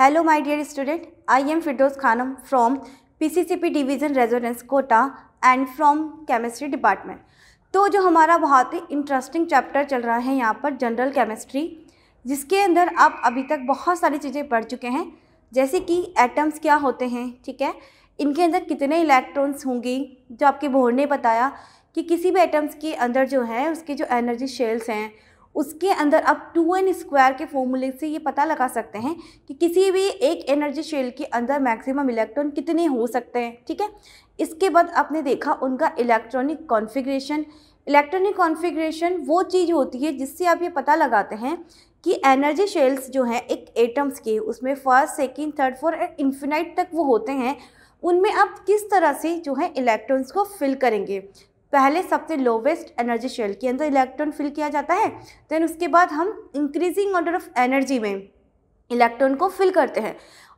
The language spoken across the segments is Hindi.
Hello my dear student I am Firdaus Khanam from PCCP division Resonance Kota and from chemistry department तो जो हमारा बहुत ही इंटरेस्टिंग चैप्टर चल रहा है यहाँ पर जनरल केमिस्ट्री जिसके अंदर आप अभी तक बहुत सारी चीज़ें पढ़ चुके हैं जैसे कि एटम्स क्या होते हैं ठीक है इनके अंदर कितने इलेक्ट्रॉन्स होंगे जो आपके बोर्ड ने बताया कि किसी भी एटम्स के अंदर जो है उसके जो एनर्जी शेल्स हैं उसके अंदर आप टू एन स्क्वायर के फॉर्मूले से ये पता लगा सकते हैं कि किसी भी एक एनर्जी शेल के अंदर मैक्सिमम इलेक्ट्रॉन कितने हो सकते हैं ठीक है इसके बाद आपने देखा उनका इलेक्ट्रॉनिक कॉन्फ़िगरेशन इलेक्ट्रॉनिक कॉन्फ़िगरेशन वो चीज़ होती है जिससे आप ये पता लगाते हैं कि एनर्जी शेल्स जो हैं एक एटम्स के उसमें first second third fourth infinite तक वो होते हैं उनमें आप किस तरह से जो है इलेक्ट्रॉन्स को फिल करेंगे पहले सबसे लोवेस्ट एनर्जी शेल के अंदर इलेक्ट्रॉन फिल किया जाता है देन उसके बाद हम इंक्रीजिंग ऑर्डर ऑफ एनर्जी में इलेक्ट्रॉन को फिल करते हैं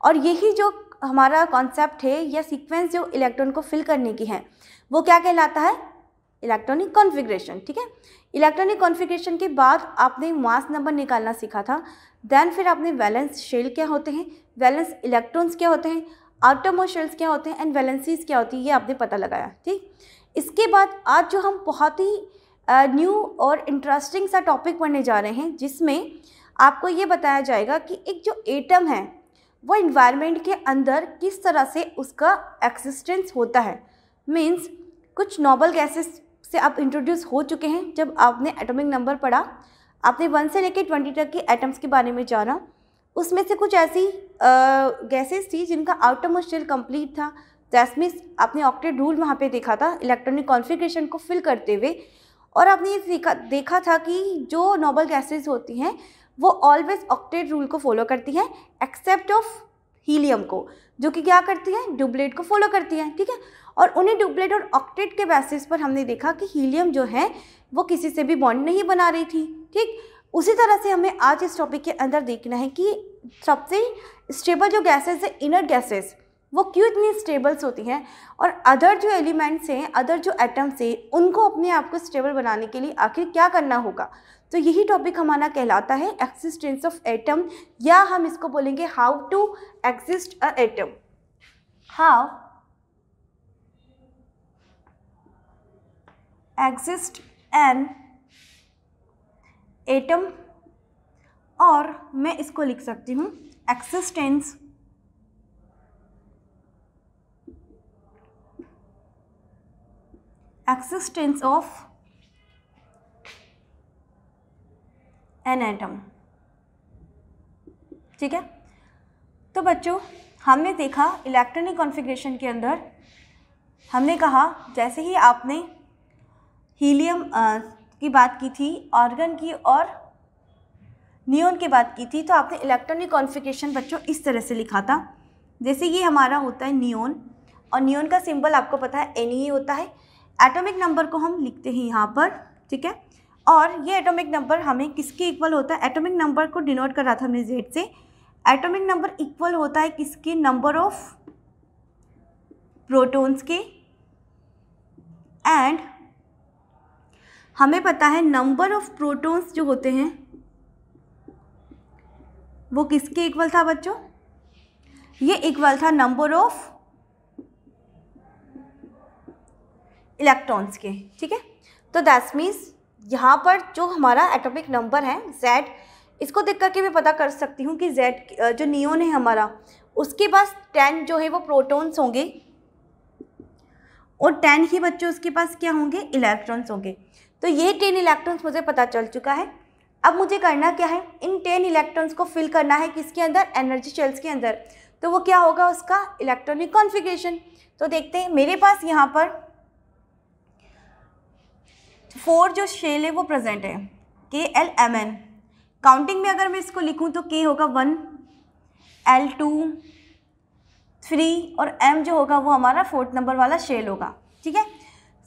और यही जो हमारा कॉन्सेप्ट है या सीक्वेंस जो इलेक्ट्रॉन को फिल करने की है वो क्या कहलाता है इलेक्ट्रॉनिक कॉन्फ़िगरेशन ठीक है इलेक्ट्रॉनिक कॉन्फ़िगरेशन के बाद आपने मास नंबर निकालना सीखा था देन फिर आपने वैलेंस शेल क्या होते हैं वैलेंस इलेक्ट्रॉन्स क्या होते हैं आटोमो क्या होते हैं एंड वैलेंसीज क्या होती है ये आपने पता लगाया ठीक इसके बाद आज जो हम बहुत ही न्यू और इंटरेस्टिंग सा टॉपिक पढ़ने जा रहे हैं जिसमें आपको ये बताया जाएगा कि एक जो एटम है वो इन्वायरमेंट के अंदर किस तरह से उसका एक्सिस्टेंस होता है मीन्स कुछ नॉबल गैसेस से आप इंट्रोड्यूस हो चुके हैं जब आपने एटॉमिक नंबर पढ़ा आपने वन से लेकर ट्वेंटी तक के एटम्स के बारे में जाना उसमें से कुछ ऐसी गैसेस थी जिनका आउटर मोस्ट शेल कम्प्लीट था जैसमिस आपने ऑक्टेट रूल वहाँ पे देखा था इलेक्ट्रॉनिक कॉन्फ़िगरेशन को फिल करते हुए और आपने ये देखा देखा था कि जो नोबल गैसेज होती हैं वो ऑलवेज ऑक्टेट रूल को फॉलो करती हैं एक्सेप्ट ऑफ हीलियम को जो कि क्या करती हैं डुबलेट को फॉलो करती हैं ठीक है और उन्हें डुबलेट और ऑक्टेट के बेसिस पर हमने देखा कि हीलियम जो है वो किसी से भी बॉन्ड नहीं बना रही थी ठीक उसी तरह से हमें आज इस टॉपिक के अंदर देखना है कि सबसे स्टेबल जो गैसेज है इनर गैसेस वो क्यों इतनी स्टेबल्स होती हैं और अदर जो एलिमेंट्स हैं अदर जो एटम्स हैं उनको अपने आप को स्टेबल बनाने के लिए आखिर क्या करना होगा तो यही टॉपिक हमारा कहलाता है एक्सिस्टेंस ऑफ एटम या हम इसको बोलेंगे how to exist a atom how exist an atom और मैं इसको लिख सकती हूँ existence existence of an atom ठीक है तो बच्चों हमने देखा इलेक्ट्रॉनिक कॉन्फ़िगरेशन के अंदर हमने कहा जैसे ही आपने हीलियम की बात की थी ऑर्गन की और नियोन की बात की थी तो आपने इलेक्ट्रॉनिक कॉन्फ़िगरेशन बच्चों इस तरह से लिखा था जैसे ये हमारा होता है नियोन और नियोन का सिंबल आपको पता है एन e होता है एटॉमिक नंबर को हम लिखते हैं यहाँ पर ठीक है और ये एटॉमिक नंबर हमें किसके इक्वल होता है एटॉमिक नंबर को डिनोट कर रहा था हमने जेड से एटॉमिक नंबर इक्वल होता है किसके नंबर ऑफ प्रोटॉन्स के एंड हमें पता है नंबर ऑफ प्रोटॉन्स जो होते हैं वो किसके इक्वल था बच्चों ये इक्वल था नंबर ऑफ इलेक्ट्रॉन्स के ठीक है तो दैट्स मीन्स यहाँ पर जो हमारा एटॉमिक नंबर है जेड इसको देख करके मैं पता कर सकती हूँ कि जेड जो नियोन है हमारा उसके पास टेन जो है वो प्रोटॉन्स होंगे और टेन ही बच्चों उसके पास क्या होंगे इलेक्ट्रॉन्स होंगे तो ये टेन इलेक्ट्रॉन्स मुझे पता चल चुका है अब मुझे करना क्या है इन टेन इलेक्ट्रॉन्स को फिल करना है किसके अंदर एनर्जी शेल्स के अंदर तो वो क्या होगा उसका इलेक्ट्रॉनिक कॉन्फ़िगरेशन तो देखते हैं मेरे पास यहाँ पर फोर जो शेल है वो प्रेजेंट है के एल एम एन काउंटिंग में अगर मैं इसको लिखूँ तो के होगा वन एल टू थ्री और एम जो होगा वो हमारा फोर्थ नंबर वाला शेल होगा ठीक है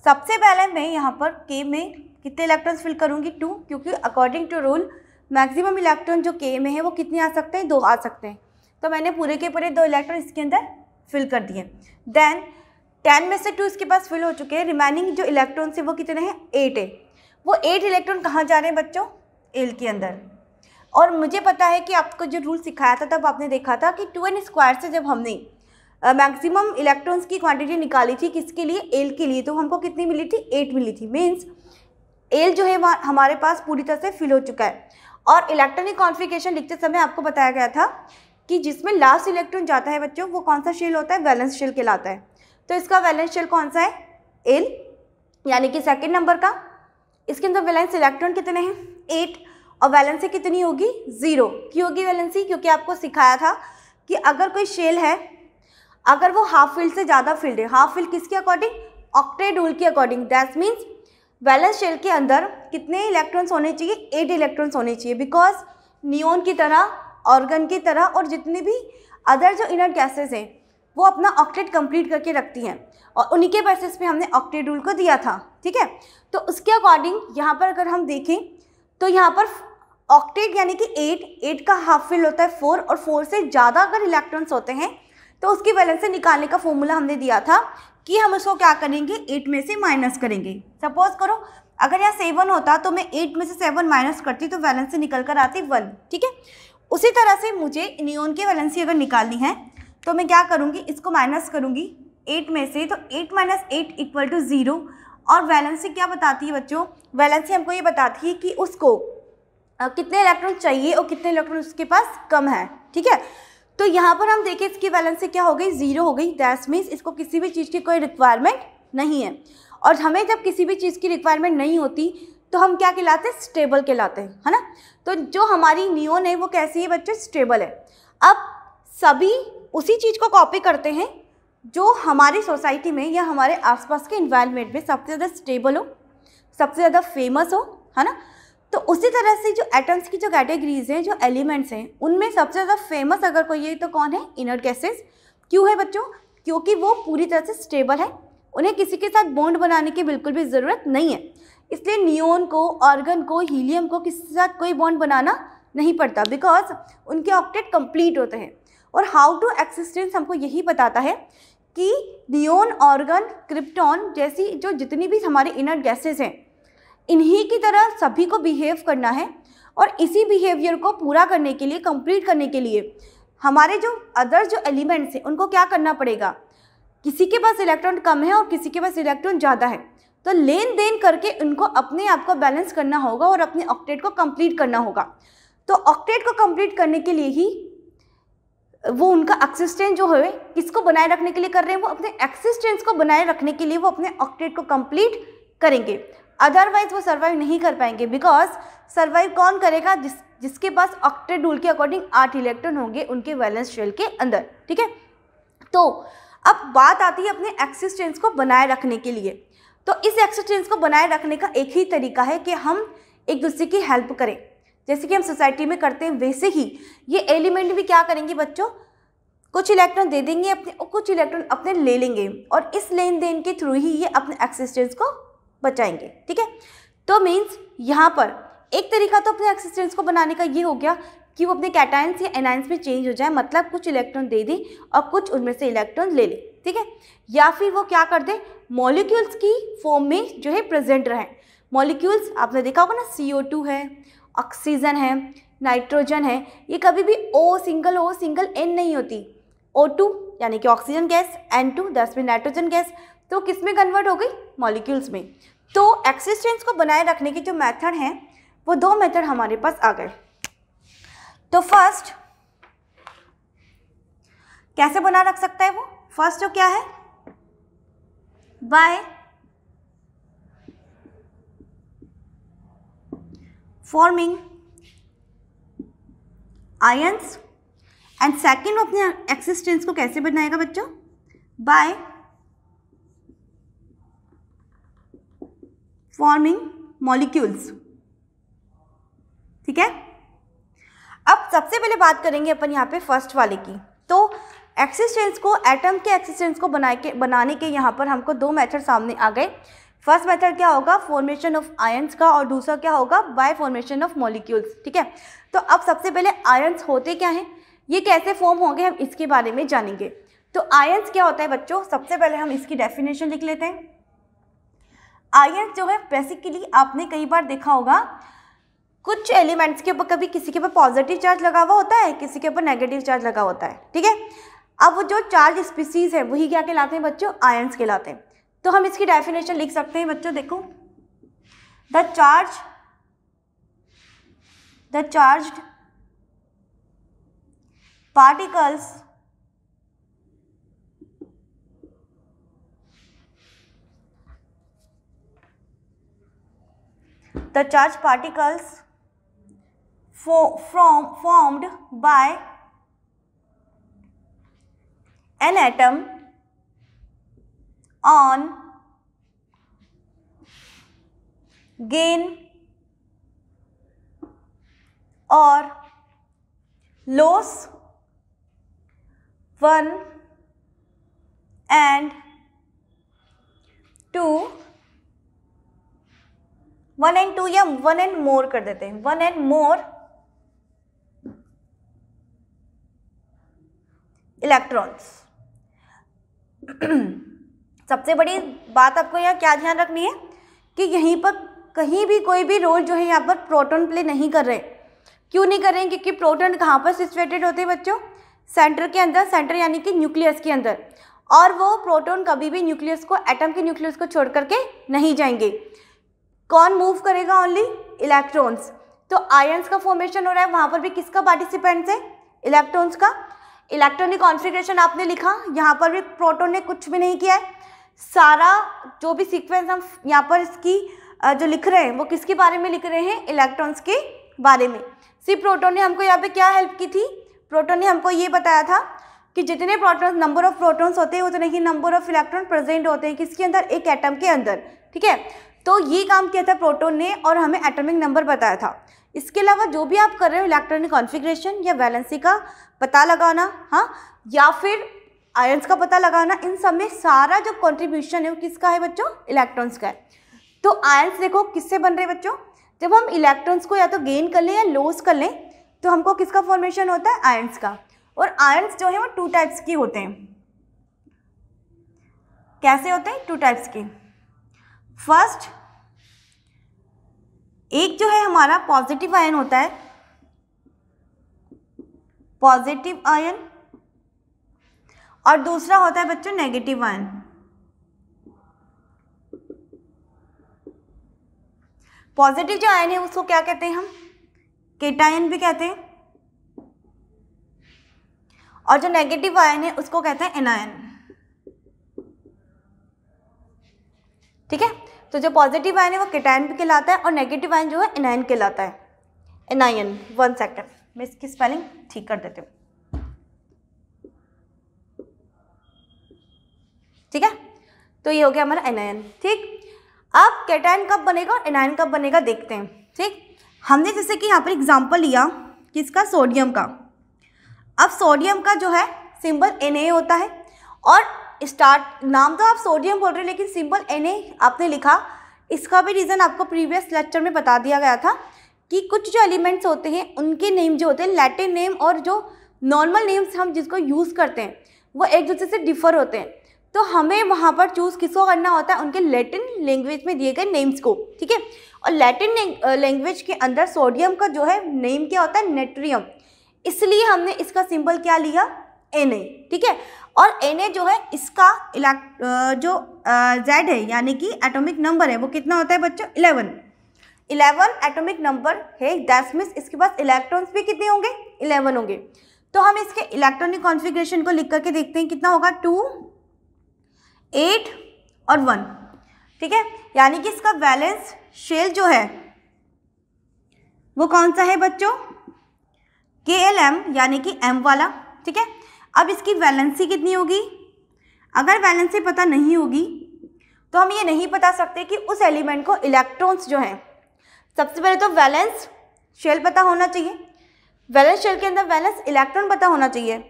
सबसे पहले मैं यहाँ पर के में कितने इलेक्ट्रॉन्स फिल करूँगी टू क्योंकि according to rule maximum electron जो के में है वो कितने आ सकते हैं दो आ सकते हैं तो मैंने पूरे के पूरे दो इलेक्ट्रॉन इसके अंदर फिल कर दिए देन टेन में से टू इसके पास फिल हो चुके हैं रिमेनिंग जो इलेक्ट्रॉन्स है वो कितने हैं एट है वो एट इलेक्ट्रॉन कहाँ जा रहे हैं बच्चों एल के अंदर और मुझे पता है कि आपको जो रूल सिखाया था तब आपने देखा था कि टू एन स्क्वायर से जब हमने मैक्सिमम इलेक्ट्रॉन्स की क्वांटिटी निकाली थी किसके लिए एल के लिए तो हमको कितनी मिली थी एट मिली थी मीन्स एल जो है हमारे पास पूरी तरह से फिल हो चुका है और इलेक्ट्रॉनिक कॉन्फ़िगरेशन लिखते समय आपको बताया गया था कि जिसमें लास्ट इलेक्ट्रॉन जाता है बच्चों वो कौन सा शेल होता है बैलेंस शेल कहलाता है तो इसका वैलेंस शेल कौन सा है एल यानी कि सेकेंड नंबर का इसके अंदर वैलेंस इलेक्ट्रॉन कितने हैं एट और वैलेंसी कितनी होगी ज़ीरो की होगी वैलेंसी क्योंकि आपको सिखाया था कि अगर कोई शेल है अगर वो हाफ फील्ड से ज़्यादा फील्ड है हाफ फील्ड किसके अकॉर्डिंग ऑक्टेड रूल के according that means valence shell के अंदर कितने इलेक्ट्रॉन्स होने चाहिए एट इलेक्ट्रॉन्स होने चाहिए बिकॉज नियोन की तरह ऑर्गन की तरह और जितने भी अदर जो इनर गैसेज हैं वो अपना ऑक्टेट कंप्लीट करके रखती हैं और उन्हीं के बेसिस पे हमने ऑक्टेट रूल को दिया था ठीक है तो उसके अकॉर्डिंग यहाँ पर अगर हम देखें तो यहाँ पर ऑक्टेट यानी कि एट एट का हाफ फिल होता है फोर और फोर से ज़्यादा अगर इलेक्ट्रॉन्स होते हैं तो उसकी वैलेंस से निकालने का फॉर्मूला हमने दिया था कि हम उसको क्या करेंगे एट में से माइनस करेंगे सपोज करो अगर यहाँ सेवन होता तो मैं एट में से सेवन माइनस करती तो वैलेंस से निकल कर आती वन ठीक है उसी तरह से मुझे नियोन की वैलेंसी अगर निकालनी है तो मैं क्या करूँगी इसको माइनस करूँगी एट में से तो eight minus eight equal to zero और वैलेंसी क्या बताती है बच्चों वैलेंसी हमको ये बताती है कि उसको कितने इलेक्ट्रॉन चाहिए और कितने इलेक्ट्रॉन उसके पास कम है ठीक है तो यहाँ पर हम देखें इसकी वैलेंसी क्या हो गई ज़ीरो हो गई दैट मीन्स इसको किसी भी चीज़ की कोई रिक्वायरमेंट नहीं है और हमें जब किसी भी चीज़ की रिक्वायरमेंट नहीं होती तो हम क्या कहलाते हैं स्टेबल कहलाते हैं है ना तो जो हमारी नियोन है वो कैसी है बच्चों स्टेबल है अब सभी उसी चीज़ को कॉपी करते हैं जो हमारी सोसाइटी में या हमारे आसपास के इन्वायरमेंट में सबसे ज़्यादा स्टेबल हो सबसे ज़्यादा फेमस हो है ना तो उसी तरह से जो एटम्स की जो कैटेगरीज हैं जो एलिमेंट्स हैं उनमें सबसे ज़्यादा फेमस अगर कोई है तो कौन है इनर गैसेस क्यों है बच्चों क्योंकि वो पूरी तरह से स्टेबल है उन्हें किसी के साथ बॉन्ड बनाने की बिल्कुल भी ज़रूरत नहीं है इसलिए नियोन को ऑर्गन को हीलियम को किसी के साथ कोई बॉन्ड बनाना नहीं पड़ता बिकॉज उनके ऑक्टेट कंप्लीट होते हैं और हाउ टू एक्सिस्टेंस हमको यही बताता है कि नियोन ऑर्गन क्रिप्टॉन जैसी जो जितनी भी हमारे इनर गैसेस हैं इन्हीं की तरह सभी को बिहेव करना है और इसी बिहेवियर को पूरा करने के लिए कंप्लीट करने के लिए हमारे जो अदर जो एलिमेंट्स हैं उनको क्या करना पड़ेगा किसी के पास इलेक्ट्रॉन कम है और किसी के पास इलेक्ट्रॉन ज़्यादा है तो लेन देन करके उनको अपने आप को बैलेंस करना होगा और अपने ऑक्टेट को कंप्लीट करना होगा तो ऑक्टेट को कंप्लीट करने के लिए ही वो उनका एक्सिस्टेंस जो है किसको बनाए रखने के लिए कर रहे हैं वो अपने एक्सिस्टेंस को बनाए रखने के लिए वो अपने ऑक्टेट को कंप्लीट करेंगे अदरवाइज वो सर्वाइव नहीं कर पाएंगे बिकॉज सर्वाइव कौन करेगा जिस जिसके पास ऑक्टेट रूल के अकॉर्डिंग आठ इलेक्ट्रॉन होंगे उनके वैलेंस शेल के अंदर ठीक है तो अब बात आती है अपने एक्सिस्टेंस को बनाए रखने के लिए तो इस एक्सिस्टेंस को बनाए रखने का एक ही तरीका है कि हम एक दूसरे की हेल्प करें जैसे कि हम सोसाइटी में करते हैं वैसे ही ये एलिमेंट भी क्या करेंगे बच्चों कुछ इलेक्ट्रॉन दे देंगे अपने और कुछ इलेक्ट्रॉन अपने ले लेंगे और इस लेन देन के थ्रू ही ये अपने एक्सिस्टेंस को बचाएंगे ठीक है तो मीन्स यहाँ पर एक तरीका तो अपने एक्सिस्टेंस को बनाने का ये हो गया कि वो अपने कैटाइंस या एनाइंस में चेंज हो जाए मतलब कुछ इलेक्ट्रॉन दे दें और कुछ उनमें से इलेक्ट्रॉन ले लें ठीक है या फिर वो क्या कर दें मॉलिक्यूल्स की फॉर्म में जो है प्रेजेंट रहें मॉलिक्यूल्स आपने देखा होगा ना सी है ऑक्सीजन है नाइट्रोजन है ये कभी भी O single O single N नहीं होती ओ टू यानी कि ऑक्सीजन गैस एन टू दस में नाइट्रोजन गैस तो किस में कन्वर्ट हो गई मॉलिक्यूल्स में तो एक्सिस्टेंस को बनाए रखने के जो मेथड हैं वो दो मेथड हमारे पास आ गए तो फर्स्ट कैसे बना रख सकता है वो फर्स्ट तो क्या है by forming ions and second वो अपने एक्सिस्टेंस को कैसे बनाएगा बच्चों बाय फॉर्मिंग मॉलिक्यूल्स ठीक है अब सबसे पहले बात करेंगे अपन यहाँ पे फर्स्ट वाले की तो एक्सिस्टेंस को एटम के एक्सिस्टेंस को बनाए के बनाने के यहाँ पर हमको दो मेथड सामने आ गए फर्स्ट मेथड क्या होगा फॉर्मेशन ऑफ आयंस का और दूसरा क्या होगा बाय फॉर्मेशन ऑफ मॉलिक्यूल्स ठीक है तो अब सबसे पहले आयंस होते क्या हैं ये कैसे फॉर्म होंगे हम इसके बारे में जानेंगे तो आयंस क्या होता है बच्चों सबसे पहले हम इसकी डेफिनेशन लिख लेते हैं आयंस जो है बेसिकली आपने कई बार देखा होगा कुछ एलिमेंट्स के ऊपर कभी किसी के ऊपर पॉजिटिव चार्ज लगा हुआ होता है किसी के ऊपर नेगेटिव चार्ज लगा होता है ठीक है अब वो जो चार्ज स्पीसीज है वही क्या कहलाते हैं बच्चों आयंस कहलाते हैं तो हम इसकी डेफिनेशन लिख सकते हैं बच्चों देखो the charge the charge particles the charge particles from formed by an atom on gain or loss one and two one and two या वन एंड मोर कर देते हैं वन एंड मोर इलेक्ट्रॉन्स सबसे बड़ी बात आपको यहाँ क्या ध्यान रखनी है कि यहीं पर कहीं भी कोई भी रोल जो है यहाँ पर प्रोटोन प्ले नहीं कर रहे क्यों नहीं कर रहे हैं क्योंकि प्रोटोन कहाँ पर सिचुएटेड होते हैं बच्चों सेंटर के अंदर सेंटर यानी कि न्यूक्लियस के अंदर और वो प्रोटोन कभी भी न्यूक्लियस को एटम के न्यूक्लियस को छोड़ करके नहीं जाएंगे कौन मूव करेगा ओनली इलेक्ट्रॉन्स तो आयन्स का फॉर्मेशन हो रहा है वहाँ पर भी किसका पार्टिसिपेंट है इलेक्ट्रॉन्स का इलेक्ट्रॉनिक कॉन्फ़िगरेशन आपने लिखा यहाँ पर भी प्रोटोन ने कुछ भी नहीं किया है सारा जो भी सीक्वेंस हम यहाँ पर इसकी जो लिख रहे हैं वो किसके बारे में लिख रहे हैं इलेक्ट्रॉन्स के बारे में सी प्रोटोन ने हमको यहाँ पे क्या हेल्प की थी प्रोटोन ने हमको ये बताया था कि जितने प्रोटोन्स नंबर ऑफ प्रोटोन्स होते हैं उतने ही नंबर ऑफ इलेक्ट्रॉन प्रेजेंट होते हैं किसके अंदर एक एटम के अंदर ठीक है तो ये काम किया था प्रोटोन ने और हमें एटमिक नंबर बताया था इसके अलावा जो भी आप कर रहे हो इलेक्ट्रॉनिक कॉन्फ़िगरेशन या वैलेंसी का पता लगाना हाँ या फिर आयंस का पता लगाना इन सब में सारा जो कंट्रीब्यूशन है वो किसका है बच्चों इलेक्ट्रॉन्स का है तो आयंस देखो किससे बन रहे बच्चों जब हम इलेक्ट्रॉन्स को या तो गेन कर लें या लॉस कर लें तो हमको किसका फॉर्मेशन होता है आयंस का और आयंस जो है वो टू टाइप्स के होते हैं कैसे होते हैं टू टाइप्स के फर्स्ट एक जो है हमारा पॉजिटिव आयन होता है पॉजिटिव आयन और दूसरा होता है बच्चों नेगेटिव वन पॉजिटिव जो आयन है उसको क्या कहते हैं हम केटायन भी कहते हैं और जो नेगेटिव आयन है उसको कहते हैं एनायन ठीक है तो जो पॉजिटिव आयन है वो केटायन भी कहलाता है और नेगेटिव आयन जो है एनायन कहलाता है एनायन वन सेकेंड मैं इसकी स्पेलिंग ठीक कर देती हूँ ठीक है तो ये हो गया हमारा एनायन ठीक अब कैटायन कब बनेगा और एनायन कब बनेगा देखते हैं ठीक हमने जैसे कि यहाँ पर एग्जाम्पल लिया किसका सोडियम का अब सोडियम का जो है सिंबल एन होता है और स्टार्ट नाम तो आप सोडियम बोल रहे हैं लेकिन सिंबल एन आपने लिखा इसका भी रीज़न आपको प्रीवियस लेक्चर में बता दिया गया था कि कुछ जो एलिमेंट्स होते हैं उनके नेम जो होते हैं लैटिन नेम और जो नॉर्मल नेम्स हम जिसको यूज़ करते हैं वो एक दूसरे से डिफ़र होते हैं तो हमें वहाँ पर चूज़ किसको करना होता है उनके लैटिन लैंग्वेज में दिए गए नेम्स को ठीक है और लैटिन लैंग्वेज के अंदर सोडियम का जो है नेम क्या होता है नेट्रियम इसलिए हमने इसका सिंबल क्या लिया एन ठीक है और एन जो है इसका इलेक्ट जो जेड है यानी कि एटॉमिक नंबर है वो कितना होता है बच्चों इलेवन इलेवन एटॉमिक नंबर है दैट मीन्स इसके पास इलेक्ट्रॉन्स भी कितने होंगे इलेवन होंगे तो हम इसके इलेक्ट्रॉनिक कॉन्फ़िगरेशन को लिख करके देखते हैं कितना होगा टू एट और वन ठीक है यानी कि इसका बैलेंस शेल जो है वो कौन सा है बच्चों के एल एम यानी कि एम वाला ठीक है अब इसकी वैलेंसी कितनी होगी अगर वैलेंसी पता नहीं होगी तो हम ये नहीं बता सकते कि उस एलिमेंट को इलेक्ट्रॉन्स जो हैं सबसे पहले तो वैलेंस शेल पता होना चाहिए वैलेंस शेल के अंदर वैलेंस इलेक्ट्रॉन पता होना चाहिए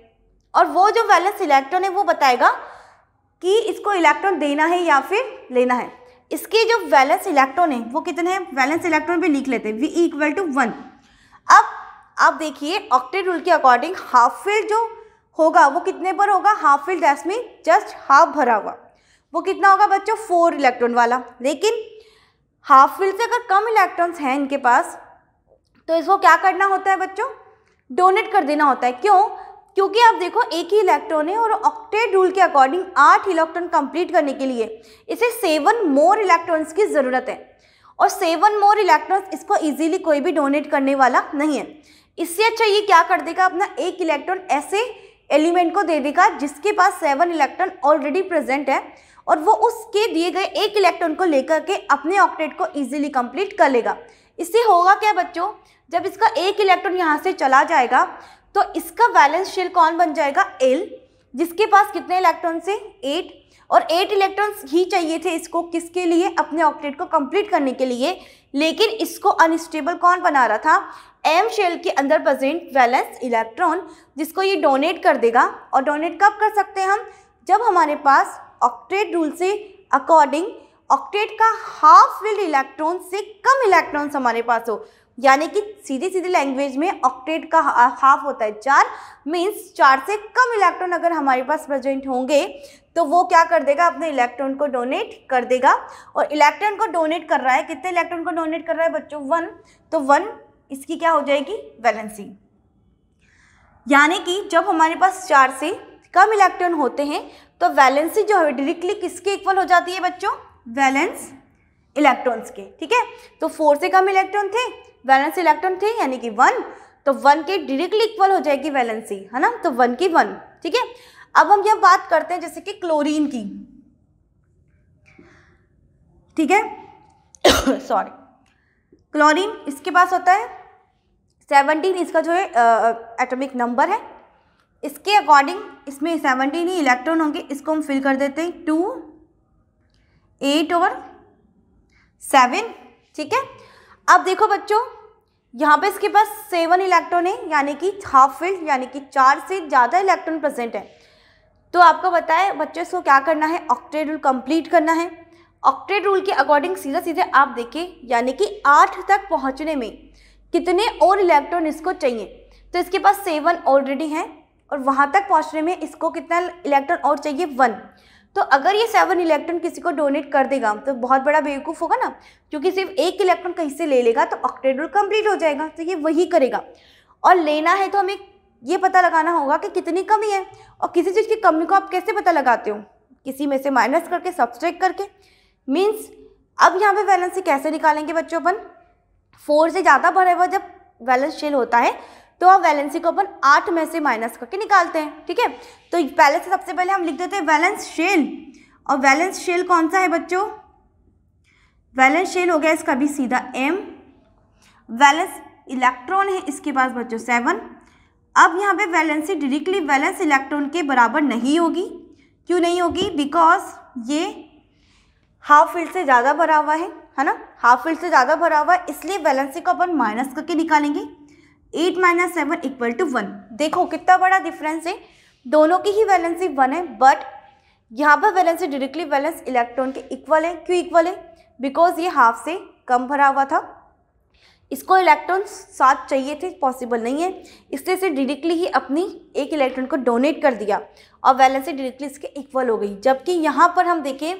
और वो जो वैलेंस इलेक्ट्रॉन है वो बताएगा कि इसको इलेक्ट्रॉन देना है या फिर लेना है इसके जो वैलेंस इलेक्ट्रॉन है वो कितने हैं वैलेंस इलेक्ट्रॉन भी लिख लेते हैं वी इक्वल टू वन अब आप देखिए ऑक्टेट रूल के अकॉर्डिंग हाफ फिल जो होगा वो कितने पर होगा हाफ फिल डैस में जस्ट हाफ भरा हुआ वो कितना होगा बच्चों फोर इलेक्ट्रॉन वाला लेकिन हाफ फिल से अगर कम इलेक्ट्रॉन्स हैं इनके पास तो इसको क्या करना होता है बच्चों डोनेट कर देना होता है क्यों क्योंकि आप देखो एक ही इलेक्ट्रॉन है और ऑक्टेट रूल के अकॉर्डिंग आठ इलेक्ट्रॉन कंप्लीट करने के लिए इसे सेवन मोर इलेक्ट्रॉन्स की ज़रूरत है और सेवन मोर इलेक्ट्रॉन्स इसको इजीली कोई भी डोनेट करने वाला नहीं है इससे अच्छा ये क्या कर देगा अपना एक इलेक्ट्रॉन ऐसे एलिमेंट को दे देगा जिसके पास सेवन इलेक्ट्रॉन ऑलरेडी प्रेजेंट है और वो उसके दिए गए एक इलेक्ट्रॉन को लेकर के अपने ऑक्टेट को ईजिली कम्प्लीट कर लेगा इससे होगा क्या बच्चों जब इसका एक इलेक्ट्रॉन यहाँ से चला जाएगा तो इसका वैलेंस शेल कौन बन जाएगा एल जिसके पास कितने इलेक्ट्रॉन से एट और एट इलेक्ट्रॉन्स ही चाहिए थे इसको किसके लिए अपने ऑक्टेट को कंप्लीट करने के लिए लेकिन इसको अनस्टेबल कौन बना रहा था एम शेल के अंदर प्रेजेंट वैलेंस इलेक्ट्रॉन जिसको ये डोनेट कर देगा और डोनेट कब कर सकते हैं हम जब हमारे पास ऑक्टेट रूल से अकॉर्डिंग ऑक्टेट का हाफ विल इलेक्ट्रॉन से कम इलेक्ट्रॉन्स हमारे पास हो यानी कि सीधी सीधी लैंग्वेज में ऑक्टेट का हाफ होता है चार मीन्स चार से कम इलेक्ट्रॉन अगर हमारे पास प्रेजेंट होंगे तो वो क्या कर देगा अपने इलेक्ट्रॉन को डोनेट कर देगा और इलेक्ट्रॉन को डोनेट कर रहा है कितने इलेक्ट्रॉन को डोनेट कर रहा है बच्चों वन तो वन इसकी क्या हो जाएगी वैलेंसी यानी कि जब हमारे पास चार से कम इलेक्ट्रॉन होते हैं तो वैलेंसी जो है डायरेक्टली किसके इक्वल हो जाती है बच्चों वैलेंस इलेक्ट्रॉन्स के ठीक है तो फोर से कम इलेक्ट्रॉन थे वैलेंस इलेक्ट्रॉन थे यानी कि वन तो वन के डायरेक्टली इक्वल हो जाएगी वैलेंसी है ना तो वन की वन ठीक है अब हम जब बात करते हैं जैसे कि क्लोरीन की ठीक है सॉरी क्लोरीन इसके पास होता है सेवनटीन इसका जो है एटॉमिक नंबर है इसके अकॉर्डिंग इसमें सेवनटीन ही इलेक्ट्रॉन होंगे इसको हम फिल कर देते हैं टू एट और सेवन ठीक है अब देखो बच्चों यहाँ पे इसके पास सेवन इलेक्ट्रॉन है यानी कि हाफ फील्ड यानी कि चार से ज़्यादा इलेक्ट्रॉन प्रेजेंट है तो आपको बताए बच्चों इसको क्या करना है ऑक्ट्रेड रूल कंप्लीट करना है ऑक्ट्रेड रूल के अकॉर्डिंग सीधा सीधे आप देखें यानी कि आठ तक पहुँचने में कितने और इलेक्ट्रॉन इसको चाहिए तो इसके पास सेवन ऑलरेडी हैं और वहाँ तक पहुँचने में इसको कितना इलेक्ट्रॉन और चाहिए वन तो अगर ये सेवन इलेक्ट्रॉन किसी को डोनेट कर देगा तो बहुत बड़ा बेवकूफ़ होगा ना क्योंकि सिर्फ एक इलेक्ट्रॉन कहीं से ले लेगा तो ऑक्टेट रूल कंप्लीट हो जाएगा तो ये वही करेगा और लेना है तो हमें ये पता लगाना होगा कि कितनी कमी है और किसी चीज़ की कमी को आप कैसे पता लगाते हो किसी में से माइनस करके सब्सट्रैक्ट करके मीन्स अब यहाँ पे बैलेंस से कैसे निकालेंगे बच्चों अपन फोर से ज़्यादा भरे हुआ जब बैलेंस शेल होता है तो अब वैलेंसी को अपन आठ में से माइनस करके निकालते हैं ठीक है तो पहले से सबसे पहले हम लिख देते हैं वैलेंस शेल और वैलेंस शेल कौन सा है बच्चों वैलेंस शेल हो गया इसका भी सीधा एम वैलेंस इलेक्ट्रॉन है इसके पास बच्चों सेवन अब यहाँ पे वैलेंसी डायरेक्टली वैलेंस इलेक्ट्रॉन के बराबर नहीं होगी क्यों नहीं होगी बिकॉज ये हाफ फील्ड से ज़्यादा भरा हुआ है है ना हाफ फील्ड से ज़्यादा भरा हुआ है इसलिए वैलेंसी को अपन माइनस करके निकालेंगे eight minus seven equal to one देखो कितना बड़ा डिफरेंस है दोनों की ही वैलेंसी वन है बट यहाँ पर वैलेंसी डायरेक्टली वैलेंस इलेक्ट्रॉन के इक्वल है क्यों इक्वल है बिकॉज ये हाफ से कम भरा हुआ था इसको इलेक्ट्रॉन साथ चाहिए थे पॉसिबल नहीं है इसलिए इसे डायरेक्टली ही अपनी एक इलेक्ट्रॉन को डोनेट कर दिया और वैलेंसी डायरेक्टली इसके इक्वल हो गई जबकि यहाँ पर हम देखें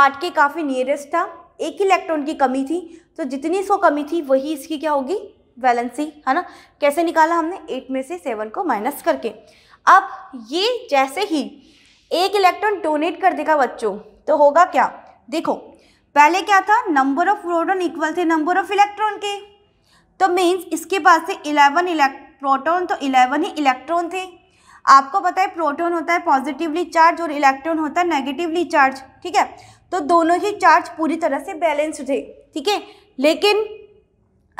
आठ के काफ़ी नियरेस्ट था एक इलेक्ट्रॉन की कमी थी तो जितनी इसको कमी थी वही इसकी क्या होगी वैलेंसी है ना कैसे निकाला हमने एट में से सेवन को माइनस करके अब ये जैसे ही एक इलेक्ट्रॉन डोनेट कर देगा बच्चों तो होगा क्या देखो पहले क्या था नंबर ऑफ प्रोटोन इक्वल थे नंबर ऑफ इलेक्ट्रॉन के तो मीन्स इसके पास से इलेवन इलेक्ट तो इलेवन ही इलेक्ट्रॉन थे आपको पता है प्रोटोन होता है पॉजिटिवली चार्ज और इलेक्ट्रॉन होता है नेगेटिवली चार्ज ठीक है तो दोनों ही चार्ज पूरी तरह से बैलेंस थे ठीक है लेकिन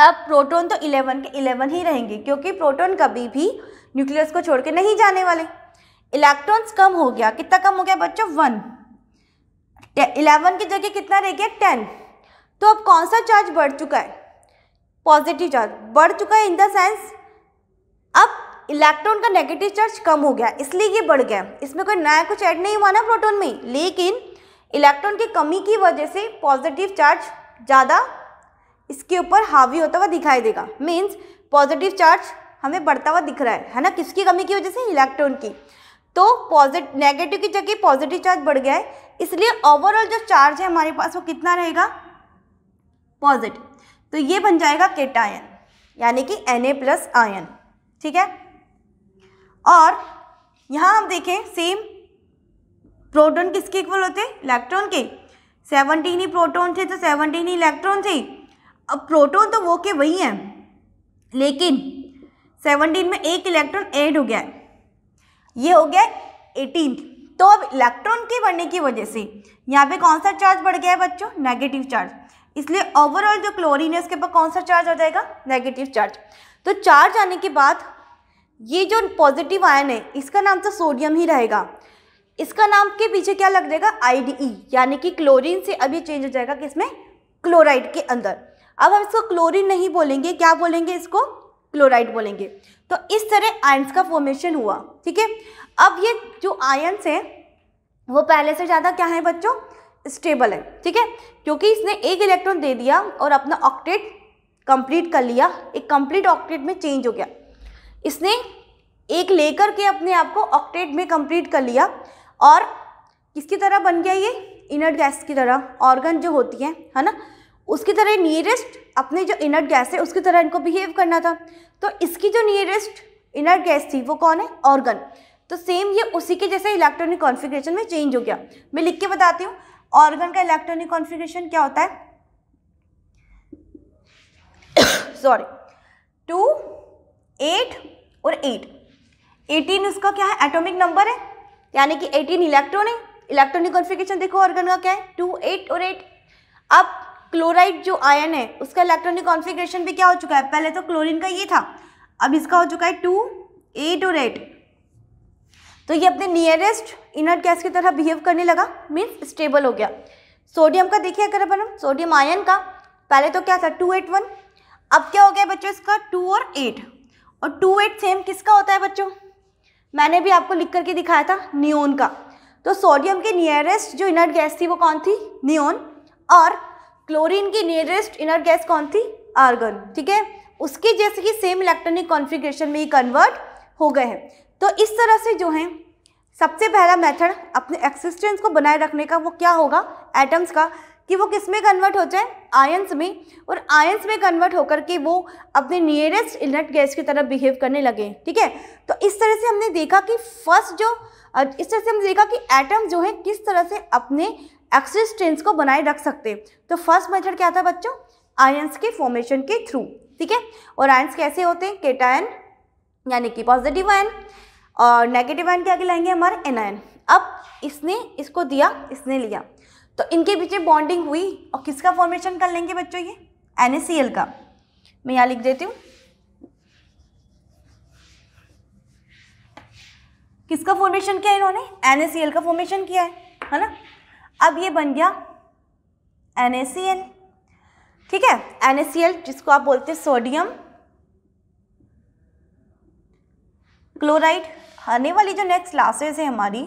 अब प्रोटॉन तो 11 के 11 ही रहेंगे क्योंकि प्रोटॉन कभी भी न्यूक्लियस को छोड़ के नहीं जाने वाले इलेक्ट्रॉन्स कम हो गया कितना कम हो गया बच्चों वन इलेवन की जगह कितना रह गया टेन तो अब कौन सा चार्ज बढ़ चुका है पॉजिटिव चार्ज बढ़ चुका है इन द सेंस अब इलेक्ट्रॉन का नेगेटिव चार्ज कम हो गया इसलिए ये बढ़ गया इसमें कोई नया कुछ ऐड नहीं हुआ ना प्रोटॉन में लेकिन इलेक्ट्रॉन की कमी की वजह से पॉजिटिव चार्ज ज़्यादा इसके ऊपर हावी होता हुआ दिखाई देगा मीन्स पॉजिटिव चार्ज हमें बढ़ता हुआ दिख रहा है है ना किसकी कमी की वजह से इलेक्ट्रॉन की तो पॉजिट नेगेटिव की जगह पॉजिटिव चार्ज बढ़ गया है इसलिए ओवरऑल जो चार्ज है हमारे पास वो कितना रहेगा पॉजिटिव तो ये बन जाएगा केटायन यानी कि एन ए प्लस आयन ठीक है और यहाँ हम देखें सेम प्रोटोन किसके इक्वल होते इलेक्ट्रॉन के सेवनटीन ही प्रोटोन थे तो सेवनटीन ही इलेक्ट्रॉन थे अब प्रोटोन तो वो के वही हैं लेकिन सेवनटीन में एक इलेक्ट्रॉन ऐड हो गया है ये हो गया एटीन तो अब इलेक्ट्रॉन के बढ़ने की वजह से यहाँ पे कौन सा चार्ज बढ़ गया है बच्चों नेगेटिव चार्ज इसलिए ओवरऑल जो क्लोरीन है उसके ऊपर कौन सा चार्ज हो जाएगा नेगेटिव चार्ज तो चार्ज आने के बाद ये जो पॉजिटिव आयन है इसका नाम तो सोडियम ही रहेगा इसका नाम के पीछे क्या लग जाएगा ई e। यानी कि क्लोरीन से अभी चेंज हो जाएगा किसमें क्लोराइड के अंदर अब हम इसको क्लोरीन नहीं बोलेंगे क्या बोलेंगे इसको क्लोराइड बोलेंगे तो इस तरह आयंस का फॉर्मेशन हुआ ठीक है अब ये जो आयंस हैं वो पहले से ज़्यादा क्या है बच्चों स्टेबल है ठीक है क्योंकि इसने एक इलेक्ट्रॉन दे दिया और अपना ऑक्टेट कंप्लीट कर लिया एक कंप्लीट ऑक्टेट में चेंज हो गया इसने एक लेकर के अपने आप को ऑक्टेट में कंप्लीट कर लिया और किसकी तरह बन गया ये इनर गैस की तरह ऑर्गन जो होती है है ना उसकी तरह नियरेस्ट अपने जो इनर्ट गैस है उसकी तरह इनको बिहेव करना था तो इसकी जो नियरेस्ट इनर्ट गैस थी वो कौन है ऑर्गन तो सेम ये उसी के जैसे इलेक्ट्रॉनिक कॉन्फ़िगरेशन में चेंज हो गया मैं लिख के बताती हूँ ऑर्गन का इलेक्ट्रॉनिक कॉन्फ़िगरेशन क्या होता है सॉरी टू एट और एट एटीन उसका क्या है एटॉमिक नंबर है यानी कि एटीन इलेक्ट्रॉन है इलेक्ट्रॉनिक कॉन्फ़िगरेशन देखो ऑर्गन का क्या है टू एट और एट अब क्लोराइड जो आयन है उसका इलेक्ट्रॉनिक कॉन्फ़िगरेशन भी क्या हो चुका है पहले तो क्लोरीन का ये था अब इसका हो चुका है टू एट और एट तो ये अपने नियरेस्ट इनर गैस की तरह बिहेव करने लगा मीन्स स्टेबल हो गया सोडियम का देखिए अगर अपन हम सोडियम आयन का पहले तो क्या था टू एट वन अब क्या हो गया बच्चों इसका टू और एट और टू एट सेम किसका होता है बच्चों मैंने भी आपको लिख करके दिखाया था नियोन का तो सोडियम के नियरेस्ट जो इनर्ट गैस थी वो कौन थी नियोन और क्लोरीन की नियरेस्ट इनर गैस कौन थी आर्गन ठीक है उसके जैसे कि सेम इलेक्ट्रॉनिक कॉन्फ़िगरेशन में ही कन्वर्ट हो गए हैं तो इस तरह से जो है सबसे पहला मेथड अपने एक्सिस्टेंस को बनाए रखने का वो क्या होगा एटम्स का कि वो किस में कन्वर्ट हो जाए आयंस में और आयंस में कन्वर्ट होकर के वो अपने नियरेस्ट इनर्ट गैस की तरफ बिहेव करने लगे ठीक है तो इस तरह से हमने देखा कि फर्स्ट जो इस तरह से हमने देखा कि एटम्स जो है किस तरह से अपने एक्सिस चेन्स को बनाए रख सकते तो फर्स्ट मेथड क्या था बच्चों आयंस के फॉर्मेशन के थ्रू ठीक है और आयंस कैसे होते हैं केटायन यानी कि पॉजिटिव आयन और नेगेटिव आयन के आगे लाएंगे हमारे एनायन अब इसने इसको दिया इसने लिया तो इनके बीच में बॉन्डिंग हुई और किसका फॉर्मेशन कर लेंगे बच्चों ये एन का मैं यहाँ लिख देती हूँ किसका फॉर्मेशन किया इन्होंने एन का फॉर्मेशन किया है है ना अब ये बन गया एन ठीक है एन जिसको आप बोलते हैं सोडियम क्लोराइड आने वाली जो नेक्स्ट क्लासेस है हमारी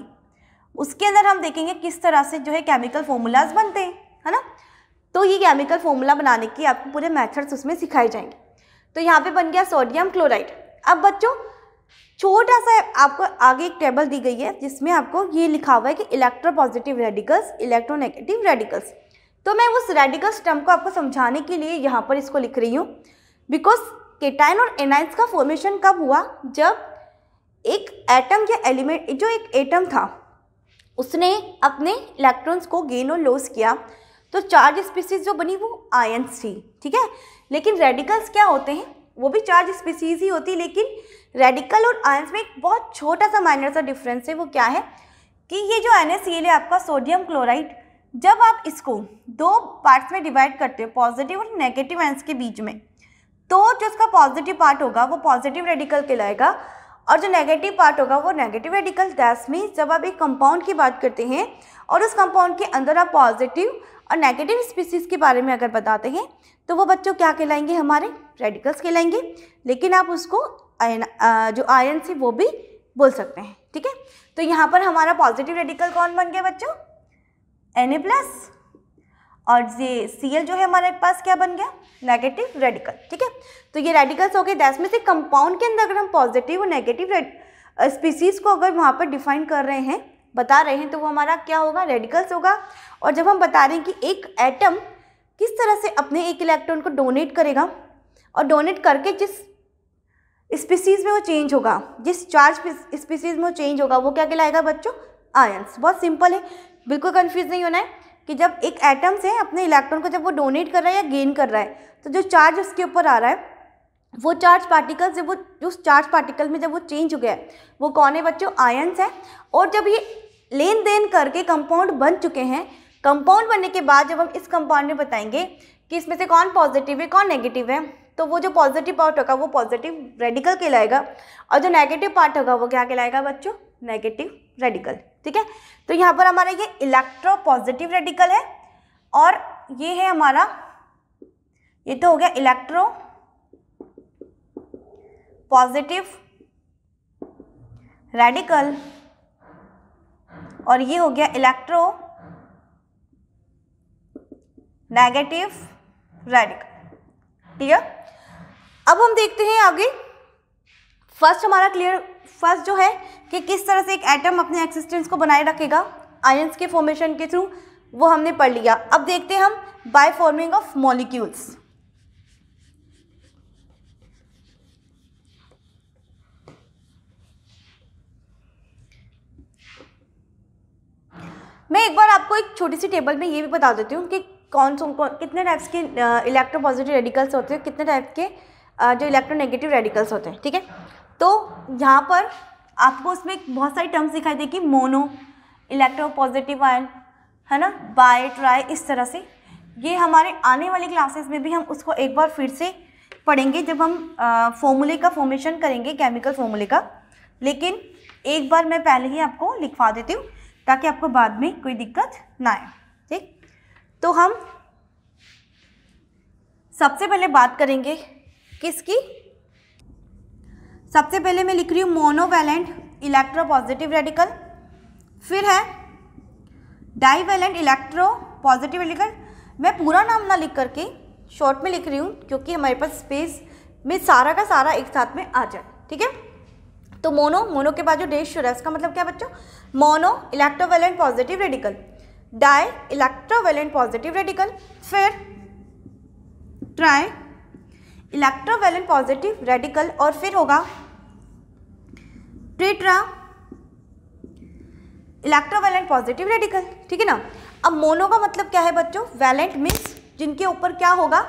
उसके अंदर हम देखेंगे किस तरह से जो है केमिकल फॉर्मूलाज बनते हैं है ना तो ये केमिकल फॉर्मूला बनाने के आपको पूरे मेथड्स उसमें सिखाए जाएंगे तो यहाँ पे बन गया सोडियम क्लोराइड अब बच्चों छोटा सा आपको आगे एक टेबल दी गई है जिसमें आपको ये लिखा हुआ है कि इलेक्ट्रोपॉजिटिव रेडिकल्स इलेक्ट्रोनेगेटिव रेडिकल्स तो मैं उस रेडिकल्स टर्म को आपको समझाने के लिए यहाँ पर इसको लिख रही हूँ बिकॉज केटाइन और एनाइंस का फॉर्मेशन कब हुआ जब एक एटम या एलिमेंट जो एक एटम था उसने अपने इलेक्ट्रॉन्स को गेन और लॉस किया तो चार्ज स्पीसीज जो बनी वो आयंस थी ठीक है लेकिन रेडिकल्स क्या होते हैं वो भी चार्ज स्पीसीज ही होती है लेकिन रेडिकल और आयंस में एक बहुत छोटा सा माइनर सा डिफरेंस है वो क्या है कि ये जो एन है आपका सोडियम क्लोराइड जब आप इसको दो पार्ट्स में डिवाइड करते हो पॉजिटिव और नेगेटिव एंस के बीच में तो जो उसका पॉजिटिव पार्ट होगा वो पॉजिटिव रेडिकल कहलाएगा और जो नेगेटिव पार्ट होगा वो नेगेटिव रेडिकल दैस में जब आप एक कंपाउंड की बात करते हैं और उस कंपाउंड के अंदर आप पॉजिटिव और नेगेटिव स्पीसीज़ के बारे में अगर बताते हैं तो वो बच्चों क्या कहलाएंगे हमारे रेडिकल्स कहलाएंगे लेकिन आप उसको आयन जो आयन से वो भी बोल सकते हैं ठीक है तो यहाँ पर हमारा पॉजिटिव रेडिकल कौन बन गया बच्चों एन प्लस और ये सी एल जो है हमारे पास क्या बन गया नेगेटिव रेडिकल ठीक है तो ये रेडिकल्स हो गए दैस में से कंपाउंड के अंदर अगर हम पॉजिटिव और नेगेटिव स्पीसीज़ को अगर वहाँ पर डिफाइन कर रहे हैं बता रहे हैं तो वो हमारा क्या होगा रेडिकल्स होगा और जब हम बता रहे हैं कि एक एटम किस तरह से अपने एक इलेक्ट्रॉन को डोनेट करेगा और डोनेट करके जिस स्पीसीज़ में वो चेंज होगा जिस चार्ज स्पीसीज़ में वो चेंज होगा वो क्या कहलाएगा बच्चों आयंस बहुत सिंपल है बिल्कुल कन्फ्यूज़ नहीं होना है कि जब एक एटम से अपने इलेक्ट्रॉन को जब वो डोनेट कर रहा है या गेन कर रहा है तो जो चार्ज उसके ऊपर आ रहा है वो चार्ज पार्टिकल जब वो उस चार्ज पार्टिकल में जब वो चेंज हो गया है वो कौन है बच्चों आयंस है और जब ये लेन देन करके कंपाउंड बन चुके हैं कंपाउंड बनने के बाद जब हम इस कंपाउंड में बताएंगे कि इसमें से कौन पॉजिटिव है कौन नेगेटिव है तो वो जो पॉजिटिव पार्ट होगा वो पॉजिटिव रेडिकल कहलाएगा और जो नेगेटिव पार्ट होगा वो क्या कहलाएगा बच्चों नेगेटिव रेडिकल ठीक है तो यहाँ पर हमारा ये इलेक्ट्रो पॉजिटिव रेडिकल है और ये है हमारा ये तो हो गया इलेक्ट्रो पॉजिटिव रेडिकल और ये हो गया इलेक्ट्रो नेगेटिव रेडिकल ठीक है अब हम देखते हैं आगे फर्स्ट हमारा क्लियर फर्स्ट जो है कि किस तरह से एक एटम अपने एक्सिस्टेंस को बनाए रखेगा आयंस के फॉर्मेशन के थ्रू वो हमने पढ़ लिया अब देखते हैं हम बाय फॉर्मिंग ऑफ मॉलिक्यूल्स मैं एक बार आपको एक छोटी सी टेबल में ये भी बता देती हूँ कि कौन सा कौन, कितने टाइप्स के इलेक्ट्रोपॉजिटिव uh, रेडिकल्स होते हैं कितने टाइप के जो इलेक्ट्रोनेगेटिव रेडिकल्स होते हैं ठीक है तो यहाँ पर आपको उसमें बहुत सारी टर्म्स दिखाई देगी मोनो इलेक्ट्रो पॉजिटिव आयन है ना बाय ट्राई इस तरह से ये हमारे आने वाली क्लासेस में भी हम उसको एक बार फिर से पढ़ेंगे जब हम फॉर्मूले का फॉर्मेशन करेंगे केमिकल फॉर्मूले का लेकिन एक बार मैं पहले ही आपको लिखवा देती हूँ ताकि आपको बाद में कोई दिक्कत ना आए ठीक तो हम सबसे पहले बात करेंगे किसकी सबसे पहले मैं लिख रही हूँ मोनोवेलेंट इलेक्ट्रोपॉजिटिव रेडिकल फिर है डाईवेलेंट इलेक्ट्रो पॉजिटिव रेडिकल मैं पूरा नाम ना लिख करके शॉर्ट में लिख रही हूँ क्योंकि हमारे पास स्पेस में सारा का सारा एक साथ में आ जाए ठीक है तो मोनो मोनो के बाद जो डे शुरू है उसका मतलब क्या बच्चों mono electrovalent positive radical di electrovalent positive radical फिर ट्राई इलेक्ट्रोवेलेंट पॉजिटिव रेडिकल और फिर होगा ट्रेट्रा इलेक्ट्रोवेलेंट पॉजिटिव रेडिकल ठीक है ना अब मोनो का मतलब क्या है बच्चों वैलेंट मीन्स जिनके ऊपर क्या होगा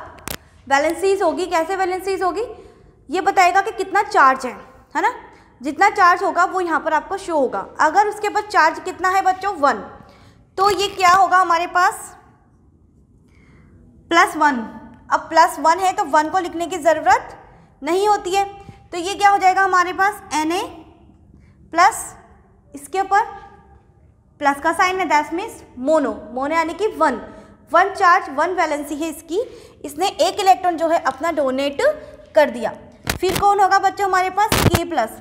वैलेंसीज होगी कैसे वैलेंसीज होगी ये बताएगा कि कितना चार्ज है है ना जितना चार्ज होगा वो यहाँ पर आपको शो होगा अगर उसके पास चार्ज कितना है बच्चों वन तो ये क्या होगा हमारे पास प्लस वन अब प्लस वन है तो वन को लिखने की ज़रूरत नहीं होती है तो ये क्या हो जाएगा हमारे पास एन ए प्लस इसके ऊपर प्लस का साइन है दैट मीन्स मोनो मोनो यानी कि one one charge one valency है इसकी इसने एक इलेक्ट्रॉन जो है अपना डोनेट कर दिया फिर कौन होगा बच्चों हमारे पास के प्लस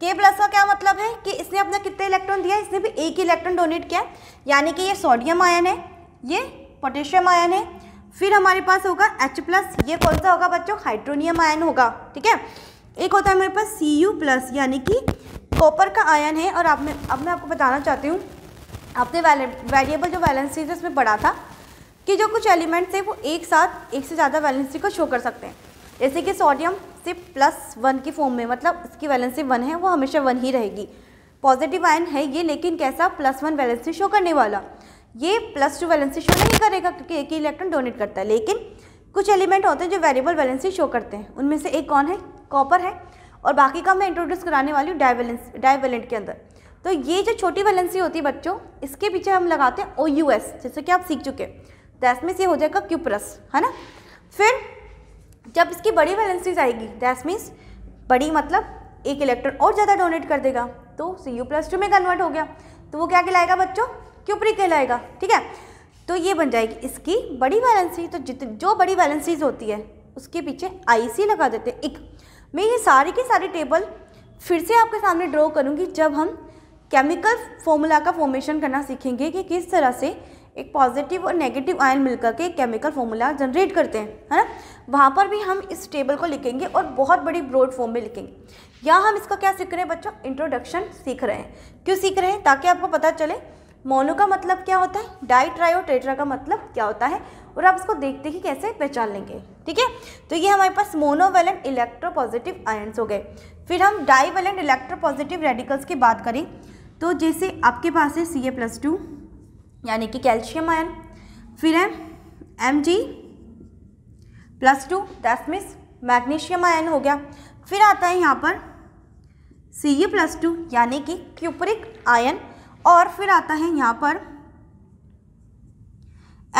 के प्लस का क्या मतलब है कि इसने अपना कितने इलेक्ट्रॉन दिया इसने भी एक ही इलेक्ट्रॉन डोनेट किया यानी कि ये सोडियम आयन है ये पोटेशियम आयन है फिर हमारे पास होगा H प्लस ये कौन सा होगा बच्चों हाइड्रोनियम आयन होगा ठीक है एक होता है हमारे पास सी यू प्लस यानी कि कॉपर का आयन है और आप में अब मैं आपको बताना चाहती हूँ आपने वेरिएबल जो वैलेंस थी उसमें पढ़ा था कि जो कुछ एलिमेंट्स हैं वो एक साथ एक से ज़्यादा वैलेंसी को शो कर सकते हैं जैसे कि सोडियम सिर्फ प्लस वन की फॉर्म में मतलब इसकी वैलेंसी वन है वो हमेशा वन ही रहेगी पॉजिटिव आयन है ये लेकिन कैसा प्लस वन वैलेंसी शो करने वाला ये प्लस टू वैलेंसी शो नहीं करेगा क्योंकि एक ही इलेक्ट्रॉन डोनेट करता है लेकिन कुछ एलिमेंट होते हैं जो वेरिएबल वैलेंसी शो करते हैं उनमें से एक कौन है कॉपर है और बाकी का मैं इंट्रोड्यूस कराने वाली हूँ डाइवेलेंस डाइवेलेंट के अंदर तो ये जो छोटी वैलेंसी होती है बच्चों इसके पीछे हम लगाते हैं ओ यू एस जैसे कि आप सीख चुके दैस में ये हो जाएगा क्यूप्रस है ना फिर जब इसकी बड़ी वैलेंसीज आएगी दैस मीन्स बड़ी मतलब एक इलेक्ट्रॉन और ज़्यादा डोनेट कर देगा तो सी यू प्लस टू में कन्वर्ट हो गया तो वो क्या कहलाएगा बच्चों के ही कहलाएगा ठीक है तो ये बन जाएगी इसकी बड़ी बैलेंसी तो जित जो बड़ी बैलेंसीज होती है उसके पीछे आई लगा देते हैं एक मैं ये सारी की सारी टेबल फिर से आपके सामने ड्रॉ करूँगी जब हम केमिकल फॉर्मूला का फॉर्मेशन करना सीखेंगे कि किस तरह से एक पॉजिटिव और नेगेटिव आयन मिलकर के केमिकल फॉर्मूला जनरेट करते हैं है ना वहाँ पर भी हम इस टेबल को लिखेंगे और बहुत बड़ी ब्रॉड फॉर्म में लिखेंगे या हम इसका क्या सीख रहे हैं बच्चों इंट्रोडक्शन सीख रहे हैं क्यों सीख रहे हैं ताकि आपको पता चले मोनो का मतलब क्या होता है डाई ट्रायो टेट्रा का मतलब क्या होता है और आप इसको देखते ही कैसे पहचान लेंगे ठीक है तो ये हमारे पास मोनोवेलेंट इलेक्ट्रोपॉजिटिव आयन्स हो गए फिर हम डाईवेलेंट इलेक्ट्रोपॉजिटिव रेडिकल्स की बात करें तो जैसे आपके पास है सी ए प्लस टू यानी कि कैल्शियम आयन फिर है M G plus two that's means magnesium ion हो गया फिर आता है यहाँ पर सी ए प्लस टू यानी कि क्यूपरिक आयन और फिर आता है यहाँ पर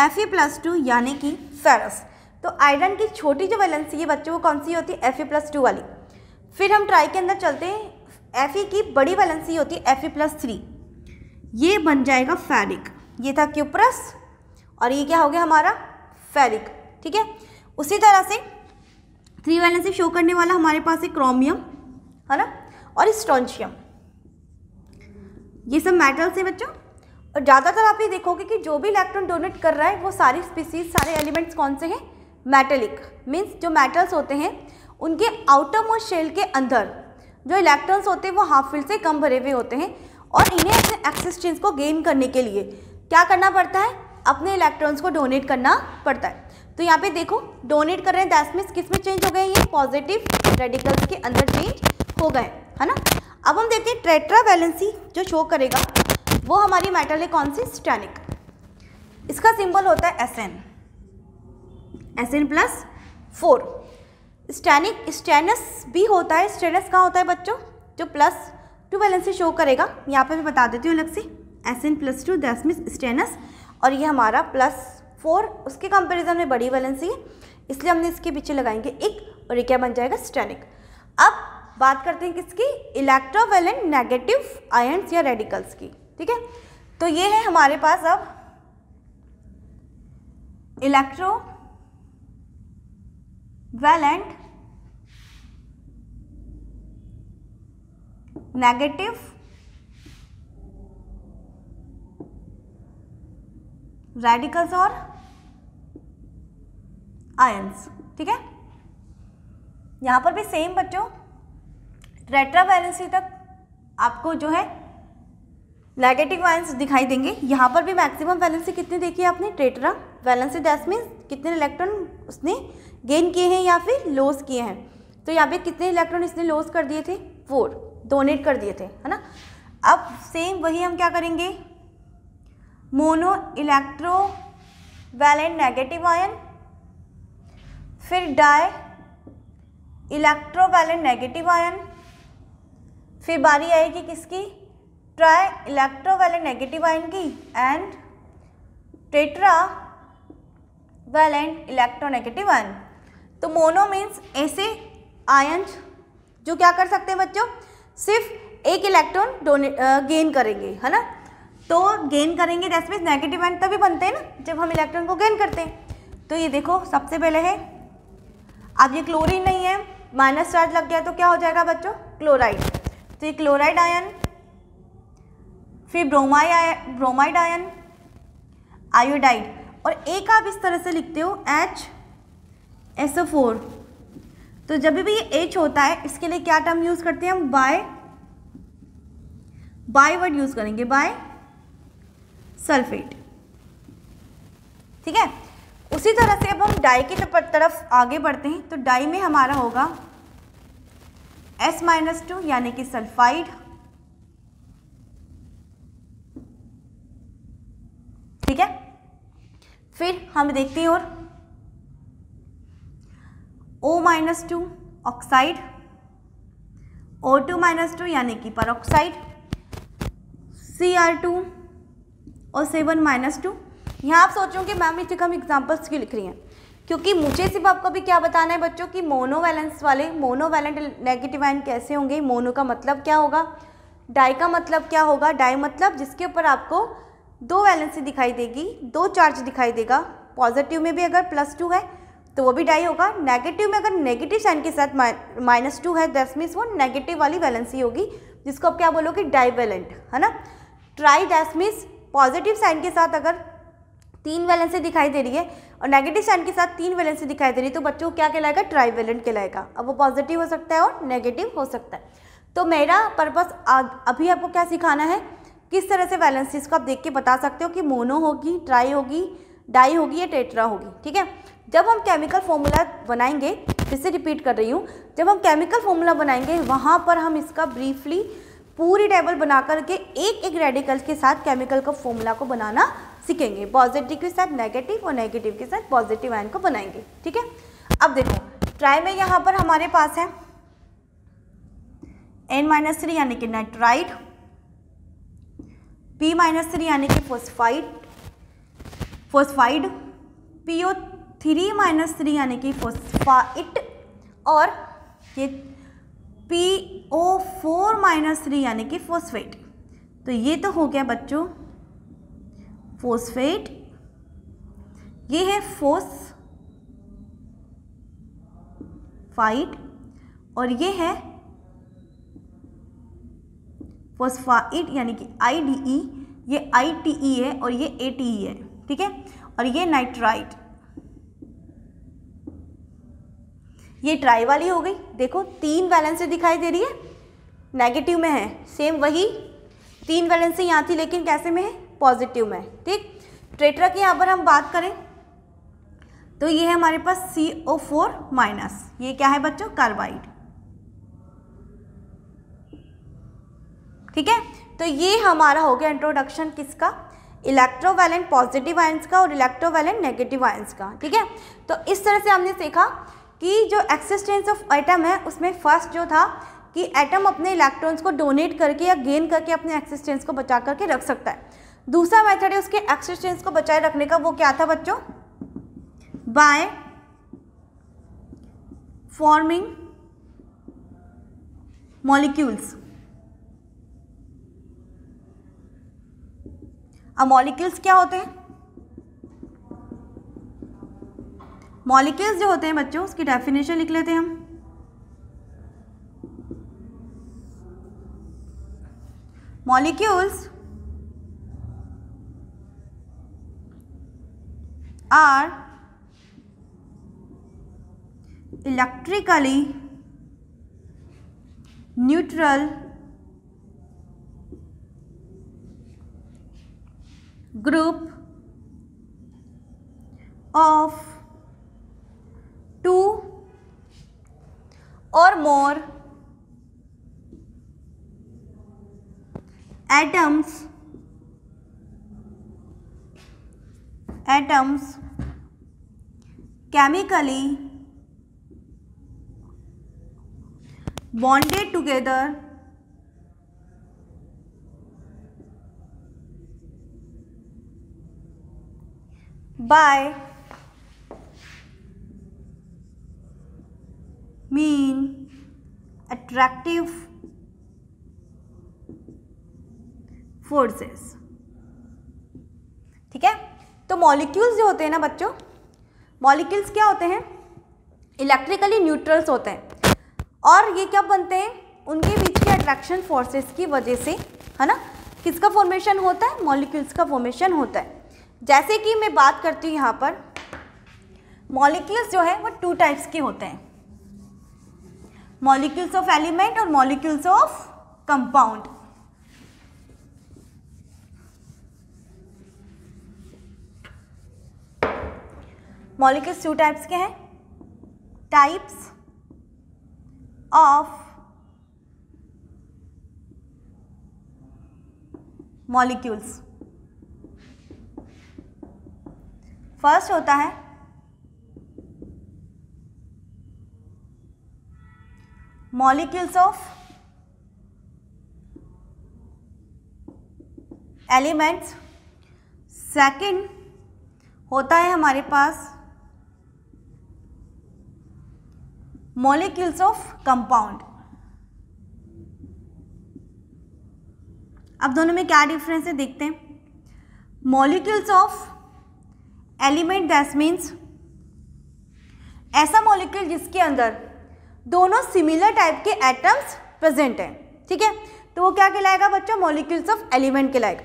एफ ई प्लस टू यानी कि फेरस तो आयरन की छोटी जो वैलेंसी है बच्चों वो कौन सी होती है एफ ई प्लस टू वाली फिर हम ट्राई के अंदर चलते हैं एफ ई की बड़ी वैलेंसी होती है एफ ई प्लस थ्री ये बन जाएगा फेरिक ये था क्यूप्रस और ये क्या हो गया हमारा फेरिक ठीक है उसी तरह से थ्री वैलेंसी शो करने वाला हमारे पास है क्रोमियम है ना और स्टोनशियम ये सब मेटल्स हैं बच्चों और ज़्यादातर आप ये देखोगे कि जो भी इलेक्ट्रॉन डोनेट कर रहा है वो सारी स्पीसीज सारे एलिमेंट्स कौन से हैं मेटलिक मीन्स जो मेटल्स होते हैं उनके आउटर मोस्ट शेल के अंदर जो इलेक्ट्रॉन्स होते हैं वो हाफ फिल से कम भरे हुए होते हैं और इन्हें अपने एक्सिस्टेंस को गेन करने के लिए क्या करना पड़ता है अपने इलेक्ट्रॉन्स को डोनेट करना पड़ता है तो यहाँ पे देखो डोनेट कर रहे हैं दैस मीन्स किस में चेंज हो गए ये पॉजिटिव रेडिकल्स के अंदर चेंज हो गए है ना अब हम देखते हैं ट्रेट्रा वैलेंसी जो शो करेगा वो हमारी मेटल है कौन सी स्टेनिक इसका सिंबल होता है S N S N plus four stannic stannous भी होता है स्टेनस कहाँ होता है बच्चों जो प्लस टू वैलेंसी शो करेगा यहाँ पे मैं बता देती हूँ अलग से S N plus two that's mean stannous और ये हमारा प्लस फोर उसके कंपेरिजन में बड़ी वैलेंसी है इसलिए हमने इसके पीछे लगाएंगे एक और ये क्या बन जाएगा स्टेनिक अब बात करते हैं किसकी इलेक्ट्रोवेलेंट नेगेटिव आयन्स या रेडिकल्स की ठीक है तो ये है हमारे पास अब इलेक्ट्रो वैलेंट नेगेटिव रेडिकल्स और आयंस ठीक है यहां पर भी सेम बच्चों ट्रेट्रावेलेंसी तक आपको जो है नेगेटिव वायरस दिखाई देंगे यहाँ पर भी मैक्सिमम वैलेंसी कितनी देखी है आपने ट्रेटरा वैलेंसी डैस मीन्स कितने इलेक्ट्रॉन उसने गेन किए हैं या फिर लॉस किए हैं तो यहाँ पे कितने इलेक्ट्रॉन इसने लॉस कर दिए थे फोर डोनेट कर दिए थे है ना अब सेम वही हम क्या करेंगे mono electrovalent negative ion फिर डाई इलेक्ट्रोवैलेंट नेगेटिव आयन फिर बारी आएगी किसकी ट्राई इलेक्ट्रोवैलेंट नेगेटिव आयन की and tetravalent electronegative ion तो मोनो मीन्स ऐसे आयन जो क्या कर सकते हैं बच्चों सिर्फ एक इलेक्ट्रॉन डोने गेन करेंगे है ना तो गेन करेंगे दैट मीन्स नेगेटिव आयन तभी बनते हैं ना जब हम इलेक्ट्रॉन को गेन करते हैं तो ये देखो सबसे पहले है अब ये क्लोरीन नहीं है माइनस चार्ज लग गया तो क्या हो जाएगा बच्चों क्लोराइड तो ये क्लोराइड आयन फिर ब्रोमाइड ब्रोमाइड आयन आयोडाइड और एक आप इस तरह से लिखते हो एच एस फोर तो जब भी ये एच होता है इसके लिए क्या टर्म यूज़ करते हैं हम बाय बाय वर्ड यूज़ करेंगे बाय सल्फेट ठीक है उसी तरह से अब हम डाई की तरफ आगे बढ़ते हैं तो डाई में हमारा होगा एस माइनस टू यानी कि सल्फाइड ठीक है फिर हम देखते हैं और O minus two oxide O two minus two यानी कि peroxide C R two और सेवन माइनस टू यहाँ आप सोचो कि मैम ये हम एग्जाम्पल्स क्यों लिख रही हैं क्योंकि मुझे सिर्फ आपको भी क्या बताना है बच्चों कि मोनोवैलेंस वाले वैलेंट नेगेटिव आयन कैसे होंगे मोनो का मतलब क्या होगा डाई का मतलब क्या होगा डाई मतलब जिसके ऊपर आपको दो वैलेंसी दिखाई देगी दो चार्ज दिखाई देगा पॉजिटिव में भी अगर प्लस टू है तो वो भी डाई होगा नेगेटिव में अगर नेगेटिव साइन के साथ माइनस टू है दैट मीन्स वो नेगेटिव वाली वैलेंसी होगी जिसको आप क्या बोलोगे वैलेंट है ना tri that means positive sign के साथ अगर तीन वैलेंसी दिखाई दे रही है और नेगेटिव साइन के साथ तीन वैलेंसी दिखाई दे रही है तो बच्चों को क्या कहलाएगा ट्राई वैलेंट कहलाएगा अब वो पॉजिटिव हो सकता है और नेगेटिव हो सकता है तो मेरा पर्पस अभी आपको क्या सिखाना है किस तरह से वैलेंसी को आप देख के बता सकते हो कि मोनो होगी ट्राई होगी डाई होगी या टेट्रा होगी ठीक है जब हम केमिकल फॉर्मूला बनाएंगे जिससे रिपीट कर रही हूँ जब हम केमिकल फॉर्मूला बनाएंगे वहाँ पर हम इसका ब्रीफली पूरी टेबल बना करके एक एक रेडिकल के साथ केमिकल का फॉर्मूला को बनाना सीखेंगे पॉजिटिव के साथ नेगेटिव और नेगेटिव के साथ पॉजिटिव आयन को बनाएंगे ठीक है अब देखो ट्राई में यहाँ पर हमारे पास है एन माइनस थ्री यानी कि नाइट्राइड पी माइनस थ्री यानी कि phosphide phosphide P O three minus three यानी कि फोस्फाइट और ये P O four minus three यानी कि फोस्फेट तो ये तो हो गया बच्चों फोस्फेट ये है फोस फाइट और ये है फोस्फाइट यानी कि आई डी ई ये आई टी ई है और ये ए टी ई है ठीक है और ये नाइट्राइट ये ट्राई वाली हो गई देखो तीन वैलेंसें दिखाई दे रही है नेगेटिव में है सेम वही तीन वैलेंसें यहाँ थी लेकिन कैसे में है पॉजिटिव में ठीक ट्रेटरा की यहाँ पर हम बात करें तो ये है हमारे पास सी ओ फोर माइनस ये क्या है बच्चों कार्बाइड ठीक है तो ये हमारा हो गया इंट्रोडक्शन किसका इलेक्ट्रोवैलेंट पॉजिटिव आयंस का और इलेक्ट्रोवैलेंट नेगेटिव आयंस का ठीक है तो इस तरह से हमने सीखा कि जो एक्सिस्टेंस ऑफ एटम है उसमें फर्स्ट जो था कि एटम अपने इलेक्ट्रॉन्स को डोनेट करके या गेन करके अपने एक्सिस्टेंस को बचा करके रख सकता है दूसरा मेथड है उसके एक्सचेंज को बचाए रखने का वो क्या था बच्चों बाय फॉर्मिंग मॉलिक्यूल्स अब मॉलिक्यूल्स क्या होते हैं मॉलिक्यूल्स जो होते हैं बच्चों उसकी डेफिनेशन लिख लेते हैं हम molecules are electrically neutral group of two or more atoms atoms chemically bonded together by mean attractive forces ठीक है तो मॉलिक्यूल्स जो होते हैं ना बच्चों मॉलिक्यूल्स क्या होते हैं इलेक्ट्रिकली न्यूट्रल्स होते हैं और ये क्या बनते हैं उनके बीच के अट्रैक्शन फोर्सेस की वजह से है ना किसका फॉर्मेशन होता है मॉलिक्यूल्स का फॉर्मेशन होता है जैसे कि मैं बात करती हूँ यहाँ पर मॉलिक्यूल्स जो है वो टू टाइप्स के होते हैं मॉलिक्यूल्स ऑफ एलिमेंट और molecules of compound molecules two types के हैं टाइप्स ऑफ मॉलिक्यूल्स फर्स्ट होता है मॉलिक्यूल्स ऑफ एलिमेंट्स सेकंड होता है हमारे पास molecules of compound अब दोनों में क्या डिफरेंस है देखते हैं molecules of element that's means ऐसा मॉलिक्यूल जिसके अंदर दोनों सिमिलर टाइप के एटम्स प्रेजेंट हैं ठीक है तो वो क्या कहलाएगा बच्चों मॉलिक्यूल्स ऑफ एलिमेंट कहलाएगा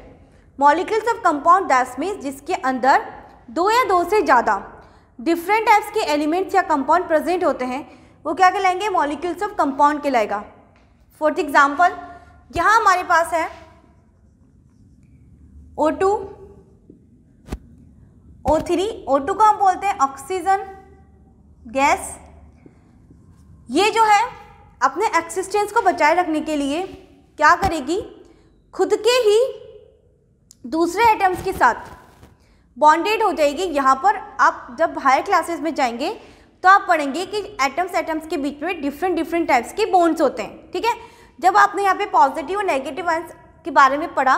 molecules of compound that's means जिसके अंदर दो या दो से ज़्यादा डिफरेंट टाइप्स के एलिमेंट्स या कंपाउंड प्रेजेंट होते हैं वो क्या कहलाएंगे मॉलिक्यूल्स ऑफ कंपाउंड कहलाएगा फोर्थ एग्जाम्पल यहां हमारे पास है O two O three O two को हम बोलते हैं ऑक्सीजन गैस ये जो है अपने एक्सिस्टेंस को बचाए रखने के लिए क्या करेगी खुद के ही दूसरे एटम्स के साथ बॉन्डेड हो जाएगी यहाँ पर आप जब हायर क्लासेस में जाएंगे तो आप पढ़ेंगे कि एटम्स एटम्स के बीच में डिफरेंट डिफरेंट टाइप्स के बोन्स होते हैं ठीक है जब आपने यहाँ पे पॉजिटिव और नेगेटिव आयन के बारे में पढ़ा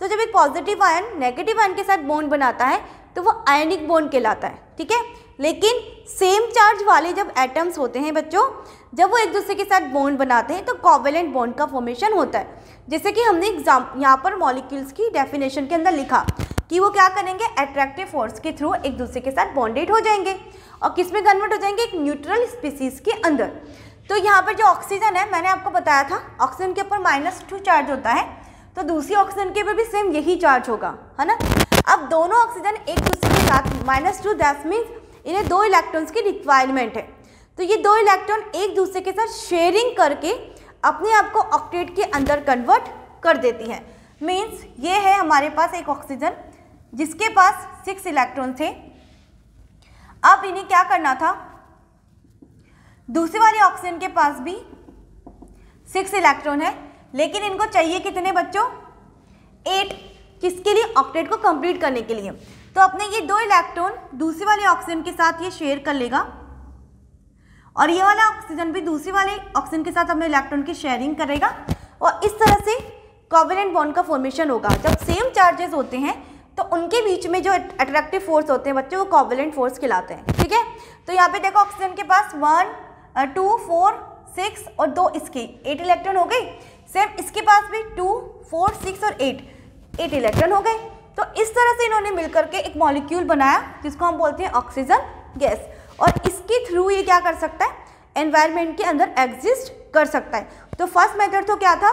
तो जब एक पॉजिटिव आयन नेगेटिव आयन के साथ बोन बनाता है तो वो आयनिक बोन कहलाता है ठीक है लेकिन सेम चार्ज वाले जब एटम्स होते हैं बच्चों जब वो एक दूसरे के साथ बोन बनाते हैं तो कॉवेलेंट बोन का फॉर्मेशन होता है जैसे कि हमने एग्जाम यहाँ पर मॉलिक्यूल्स की डेफिनेशन के अंदर लिखा कि वो क्या करेंगे अट्रैक्टिव फोर्स के थ्रू एक दूसरे के साथ बॉन्डेड हो जाएंगे और किस में कन्वर्ट हो जाएंगे एक न्यूट्रल स्पीसीज के अंदर तो यहाँ पर जो ऑक्सीजन है मैंने आपको बताया था ऑक्सीजन के ऊपर माइनस टू चार्ज होता है तो दूसरी ऑक्सीजन के ऊपर भी सेम यही चार्ज होगा है ना अब दोनों ऑक्सीजन एक दूसरे के साथ माइनस टू दैट मीन्स इन्हें दो इलेक्ट्रॉन्स की रिक्वायरमेंट है तो ये दो इलेक्ट्रॉन एक दूसरे के साथ शेयरिंग करके अपने आप को ऑक्टेट के अंदर कन्वर्ट कर देती हैं मीन्स ये है हमारे पास एक ऑक्सीजन जिसके पास सिक्स इलेक्ट्रॉन थे अब इन्हें क्या करना था दूसरे वाले ऑक्सीजन के पास भी सिक्स इलेक्ट्रॉन है लेकिन इनको चाहिए कितने बच्चों एट किसके लिए ऑक्टेट को कंप्लीट करने के लिए तो अपने ये दो इलेक्ट्रॉन दूसरे वाले ऑक्सीजन के साथ ये शेयर कर लेगा और ये वाला ऑक्सीजन भी दूसरे वाले ऑक्सीजन के साथ अपने इलेक्ट्रॉन की शेयरिंग करेगा और इस तरह से कॉवेलेंट बॉन्ड का फॉर्मेशन होगा जब सेम चार्जेस होते हैं तो उनके बीच में जो अट्रैक्टिव फोर्स होते हैं बच्चे वो कॉवलेंट फोर्स खिलाते हैं ठीक है तो यहाँ पे देखो ऑक्सीजन के पास वन टू फोर सिक्स और दो इसकी एट इलेक्ट्रॉन हो गई सेम इसके पास भी टू फोर सिक्स और एट एट इलेक्ट्रॉन हो गए तो इस तरह से इन्होंने मिलकर के एक मॉलिक्यूल बनाया जिसको हम बोलते हैं ऑक्सीजन गैस और इसके थ्रू ये क्या कर सकता है एनवायरमेंट के अंदर एग्जिस्ट कर सकता है तो फर्स्ट मेथड तो क्या था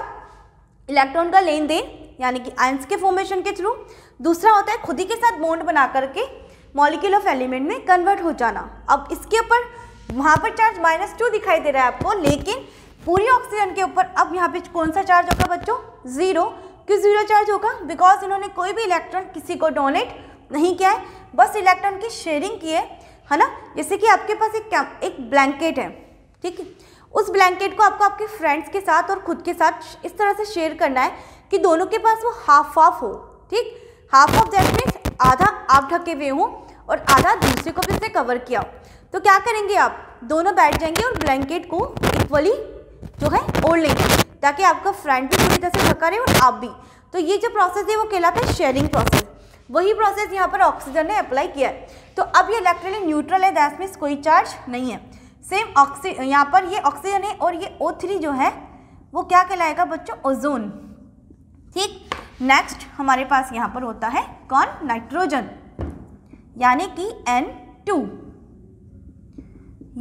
इलेक्ट्रॉन का लेन देन यानी कि आयंस के फॉर्मेशन के थ्रू दूसरा होता है खुद ही के साथ बॉन्ड बना करके मॉलिक्यूल ऑफ एलिमेंट में कन्वर्ट हो जाना अब इसके ऊपर वहाँ पर चार्ज माइनस टू दिखाई दे रहा है आपको लेकिन पूरी ऑक्सीजन के ऊपर अब यहाँ पे कौन सा चार्ज होगा बच्चों ज़ीरो क्यों ज़ीरो चार्ज होगा बिकॉज इन्होंने कोई भी इलेक्ट्रॉन किसी को डोनेट नहीं किया है बस इलेक्ट्रॉन की शेयरिंग की है है ना जैसे कि आपके पास एक क्या एक ब्लैंकेट है ठीक है उस ब्लैंकेट को आपको आपके फ्रेंड्स के साथ और खुद के साथ इस तरह से शेयर करना है कि दोनों के पास वो हाफ हाफ हो ठीक हाफ ऑफ दैट मीन्स आधा आप ढके हुए हों और आधा दूसरे को भी से कवर किया हो तो क्या करेंगे आप दोनों बैठ जाएंगे और ब्लैंकेट को इक्वली जो है ओढ़ लेंगे ताकि आपका फ्रंट भी पूरी तरह से ढका रहे और आप भी तो ये जो प्रोसेस है वो कहलाता है शेयरिंग प्रोसेस वही प्रोसेस यहाँ पर ऑक्सीजन ने अप्लाई किया है तो अब ये इलेक्ट्रॉनिक न्यूट्रल है दैट मीन्स कोई चार्ज नहीं है सेम ऑक्सी यहाँ पर ये ऑक्सीजन है और ये ओ थ्री जो है वो क्या कहलाएगा बच्चों ओजोन ठीक नेक्स्ट हमारे पास यहाँ पर होता है कौन नाइट्रोजन यानी कि N2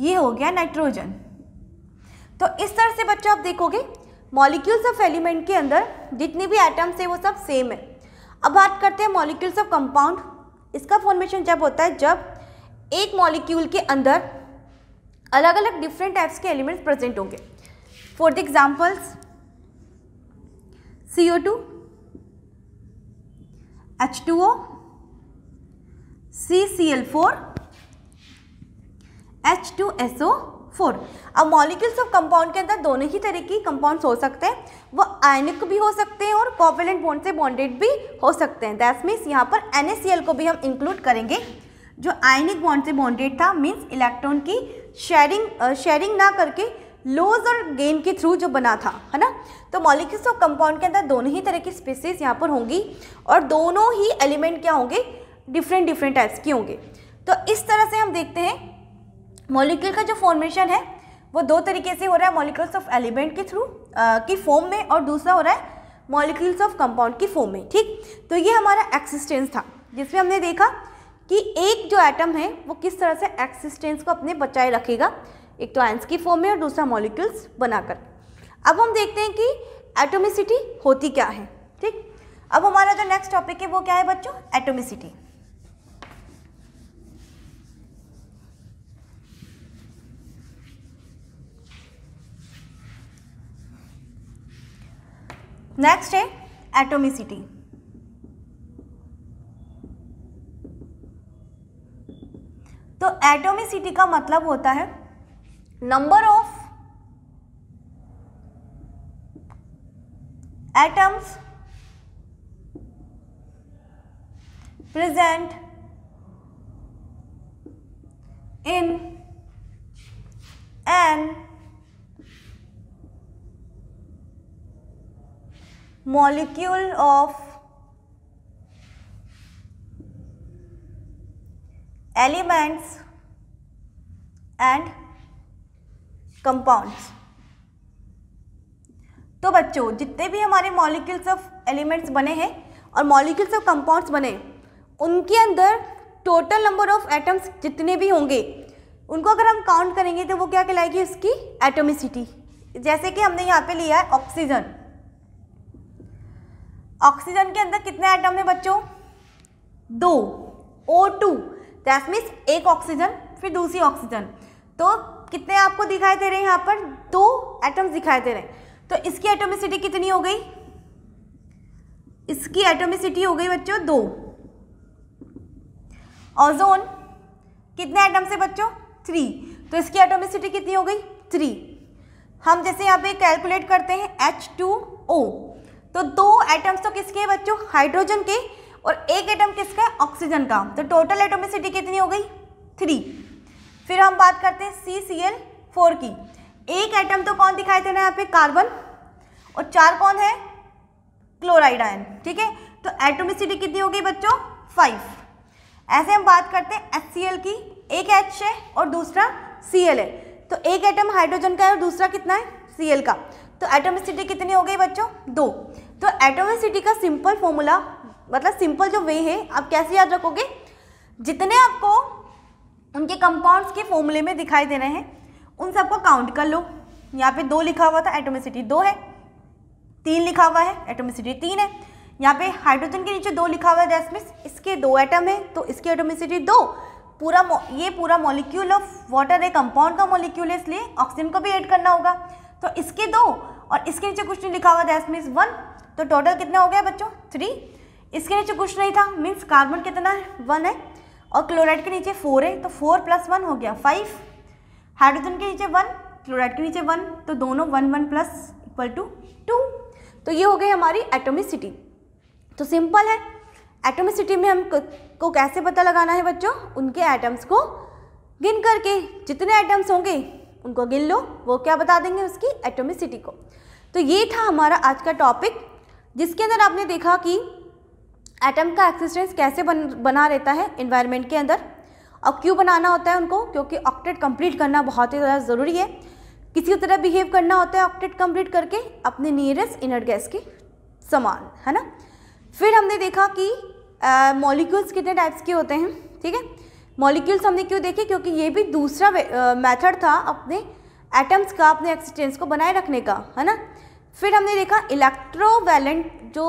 ये हो गया नाइट्रोजन तो इस तरह से बच्चों आप देखोगे मॉलिक्यूल्स ऑफ एलिमेंट के अंदर जितने भी एटम्स है वो सब सेम है अब बात करते हैं मॉलिक्यूल्स ऑफ कंपाउंड इसका फॉर्मेशन जब होता है जब एक मॉलिक्यूल के अंदर अलग अलग डिफरेंट टाइप्स के एलिमेंट्स प्रेजेंट होंगे for the examples two H2O, CCl4, H2SO4. अब मॉलिक्यूल्स ऑफ कंपाउंड के अंदर दोनों ही तरह की कंपाउंड्स हो सकते हैं वो आयनिक भी हो सकते हैं और कोवेलेंट बॉन्ड से बॉन्डेड भी हो सकते हैं दैट मीन्स यहाँ पर एन को भी हम इंक्लूड करेंगे जो आयनिक बॉन्ड से बॉन्डेड था मीन्स इलेक्ट्रॉन की शेयरिंग शेयरिंग ना करके लोज और गेन के थ्रू जो बना था है ना तो मॉलिक्यूल्स और कंपाउंड के अंदर दोनों ही तरह की स्पीसीज यहाँ पर होंगी और दोनों ही एलिमेंट क्या होंगे डिफरेंट डिफरेंट टाइप्स के होंगे तो इस तरह से हम देखते हैं मॉलिक्यूल का जो फॉर्मेशन है वो दो तरीके से हो रहा है मॉलिक्यूल्स ऑफ एलिमेंट के थ्रू की फॉर्म में और दूसरा हो रहा है मॉलिक्यूल्स ऑफ कंपाउंड की फॉर्म में ठीक तो ये हमारा एक्सिस्टेंस था जिसमें हमने देखा कि एक जो एटम है वो किस तरह से एक्सिस्टेंस को अपने बचाए रखेगा एक तो आयंस की फॉर्म में और दूसरा मॉलिक्यूल्स बनाकर अब हम देखते हैं कि एटोमिसिटी होती क्या है ठीक अब हमारा जो नेक्स्ट टॉपिक है वो क्या है बच्चों एटोमिसिटी नेक्स्ट है एटोमिसिटी तो एटोमिसिटी का मतलब होता है number of atoms present in an molecule of elements and compounds तो बच्चों जितने भी हमारे मॉलिक्यूल्स ऑफ एलिमेंट्स बने हैं और मॉलिक्यूल्स ऑफ कंपाउंड्स बने उनके अंदर टोटल नंबर ऑफ एटम्स जितने भी होंगे उनको अगर हम काउंट करेंगे तो वो क्या कहलाएगी उसकी एटोमिसिटी जैसे कि हमने यहाँ पे लिया है ऑक्सीजन ऑक्सीजन के अंदर कितने एटम है बच्चों दो ओ टू दैट मीन्स एक ऑक्सीजन फिर दूसरी ऑक्सीजन तो कितने आपको दिखाई दे रहे हैं यहाँ पर दो एटम्स दिखाई दे रहे हैं तो इसकी एटोमिसिटी कितनी हो गई इसकी एटोमिसिटी हो गई बच्चों दो ओजोन कितने एटम से बच्चों थ्री तो इसकी एटोमिसिटी कितनी हो गई थ्री हम जैसे यहाँ पे कैलकुलेट करते हैं एच टू ओ तो दो एटम्स तो किसके बच्चों हाइड्रोजन के और एक एटम किसका ऑक्सीजन का तो टोटल एटोमिसिटी कितनी हो गई थ्री फिर हम बात करते हैं सी सी एल फोर की एक एटम तो कौन दिखाई देना यहाँ पे कार्बन और चार कौन है क्लोराइड आयन ठीक है तो एटोमिसिटी कितनी हो गई बच्चों फाइव ऐसे हम बात करते हैं एच सी एल की एक एच है और दूसरा सी एल है तो एक एटम हाइड्रोजन का है और दूसरा कितना है सी एल का तो एटोमिसिटी कितनी हो गई बच्चों दो तो एटोमिसिटी का सिंपल फॉर्मूला मतलब सिंपल जो वे है आप कैसे याद रखोगे जितने आपको उनके कंपाउंड्स के फॉर्मूले में दिखाई दे रहे हैं उन सबको काउंट कर लो यहाँ पे दो लिखा हुआ था एटोमिसिटी दो है तीन लिखा हुआ है एटोमिसिटी तीन है यहाँ पे हाइड्रोजन के नीचे दो लिखा हुआ है डेस्मिस इसके दो एटम है तो इसकी एटोमिसिटी दो पूरा ये पूरा मॉलिक्यूल ऑफ वाटर है कंपाउंड का मॉलिक्यूल है इसलिए ऑक्सीजन को भी ऐड करना होगा तो इसके दो और इसके नीचे कुछ नहीं लिखा हुआ डेस्मिस वन तो टोटल कितना हो गया बच्चों थ्री इसके नीचे कुछ नहीं था मीन्स कार्बन कितना है वन है और क्लोराइड के नीचे फोर है तो फोर प्लस वन हो गया फाइव हाइड्रोजन के नीचे वन क्लोराइड के नीचे वन तो दोनों one one plus equal to two तो ये हो गई हमारी एटोमिसिटी तो सिंपल है एटोमिसिटी में हम को कैसे पता लगाना है बच्चों उनके एटम्स को गिन करके जितने एटम्स होंगे उनको गिन लो वो क्या बता देंगे उसकी एटोमिसिटी को तो ये था हमारा आज का टॉपिक जिसके अंदर आपने देखा कि एटम का एक्सिस्टेंस कैसे बन बना रहता है इन्वायरमेंट के अंदर और क्यों बनाना होता है उनको क्योंकि ऑक्टेट कंप्लीट करना बहुत ही ज़्यादा ज़रूरी है किसी तरह बिहेव करना होता है ऑक्टेट कंप्लीट करके अपने नियरेस्ट इनर गैस के समान है ना फिर हमने देखा कि मॉलिक्यूल्स uh, कितने टाइप्स के होते हैं ठीक है मॉलिक्यूल्स हमने क्यों देखे क्योंकि ये भी दूसरा मेथड uh, था अपने एटम्स का अपने एक्सिस्टेंस को बनाए रखने का है ना फिर हमने देखा इलेक्ट्रोवैलेंट जो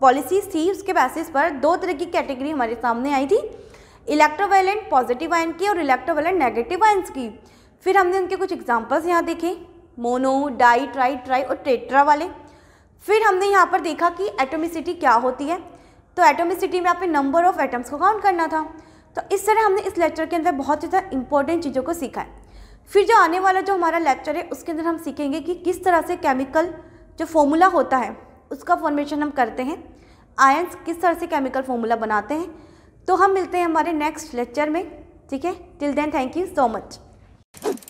पॉलिसीज थी उसके बेसिस पर दो तरह की कैटेगरी हमारे सामने आई थी इलेक्ट्रोवेलेंट पॉजिटिव आयन की और इलेक्ट्रोवेलेंट नेगेटिव आयन्स की फिर हमने उनके कुछ एग्जाम्पल्स यहाँ देखे मोनो डाई ट्राई ट्राई और ट्रेट्रा वाले फिर हमने यहाँ पर देखा कि एटोमिसिटी क्या होती है तो एटोमिसिटी में आपने नंबर ऑफ एटम्स को काउंट करना था तो इस तरह हमने इस लेक्चर के अंदर बहुत ज़्यादा इंपॉर्टेंट चीज़ों को सीखा है फिर जो आने वाला जो हमारा लेक्चर है उसके अंदर हम सीखेंगे कि किस तरह से केमिकल जो फॉर्मूला होता है उसका फॉर्मेशन हम करते हैं आयंस किस तरह से केमिकल फॉर्मूला बनाते हैं तो हम मिलते हैं हमारे नेक्स्ट लेक्चर में ठीक है till then thank you so much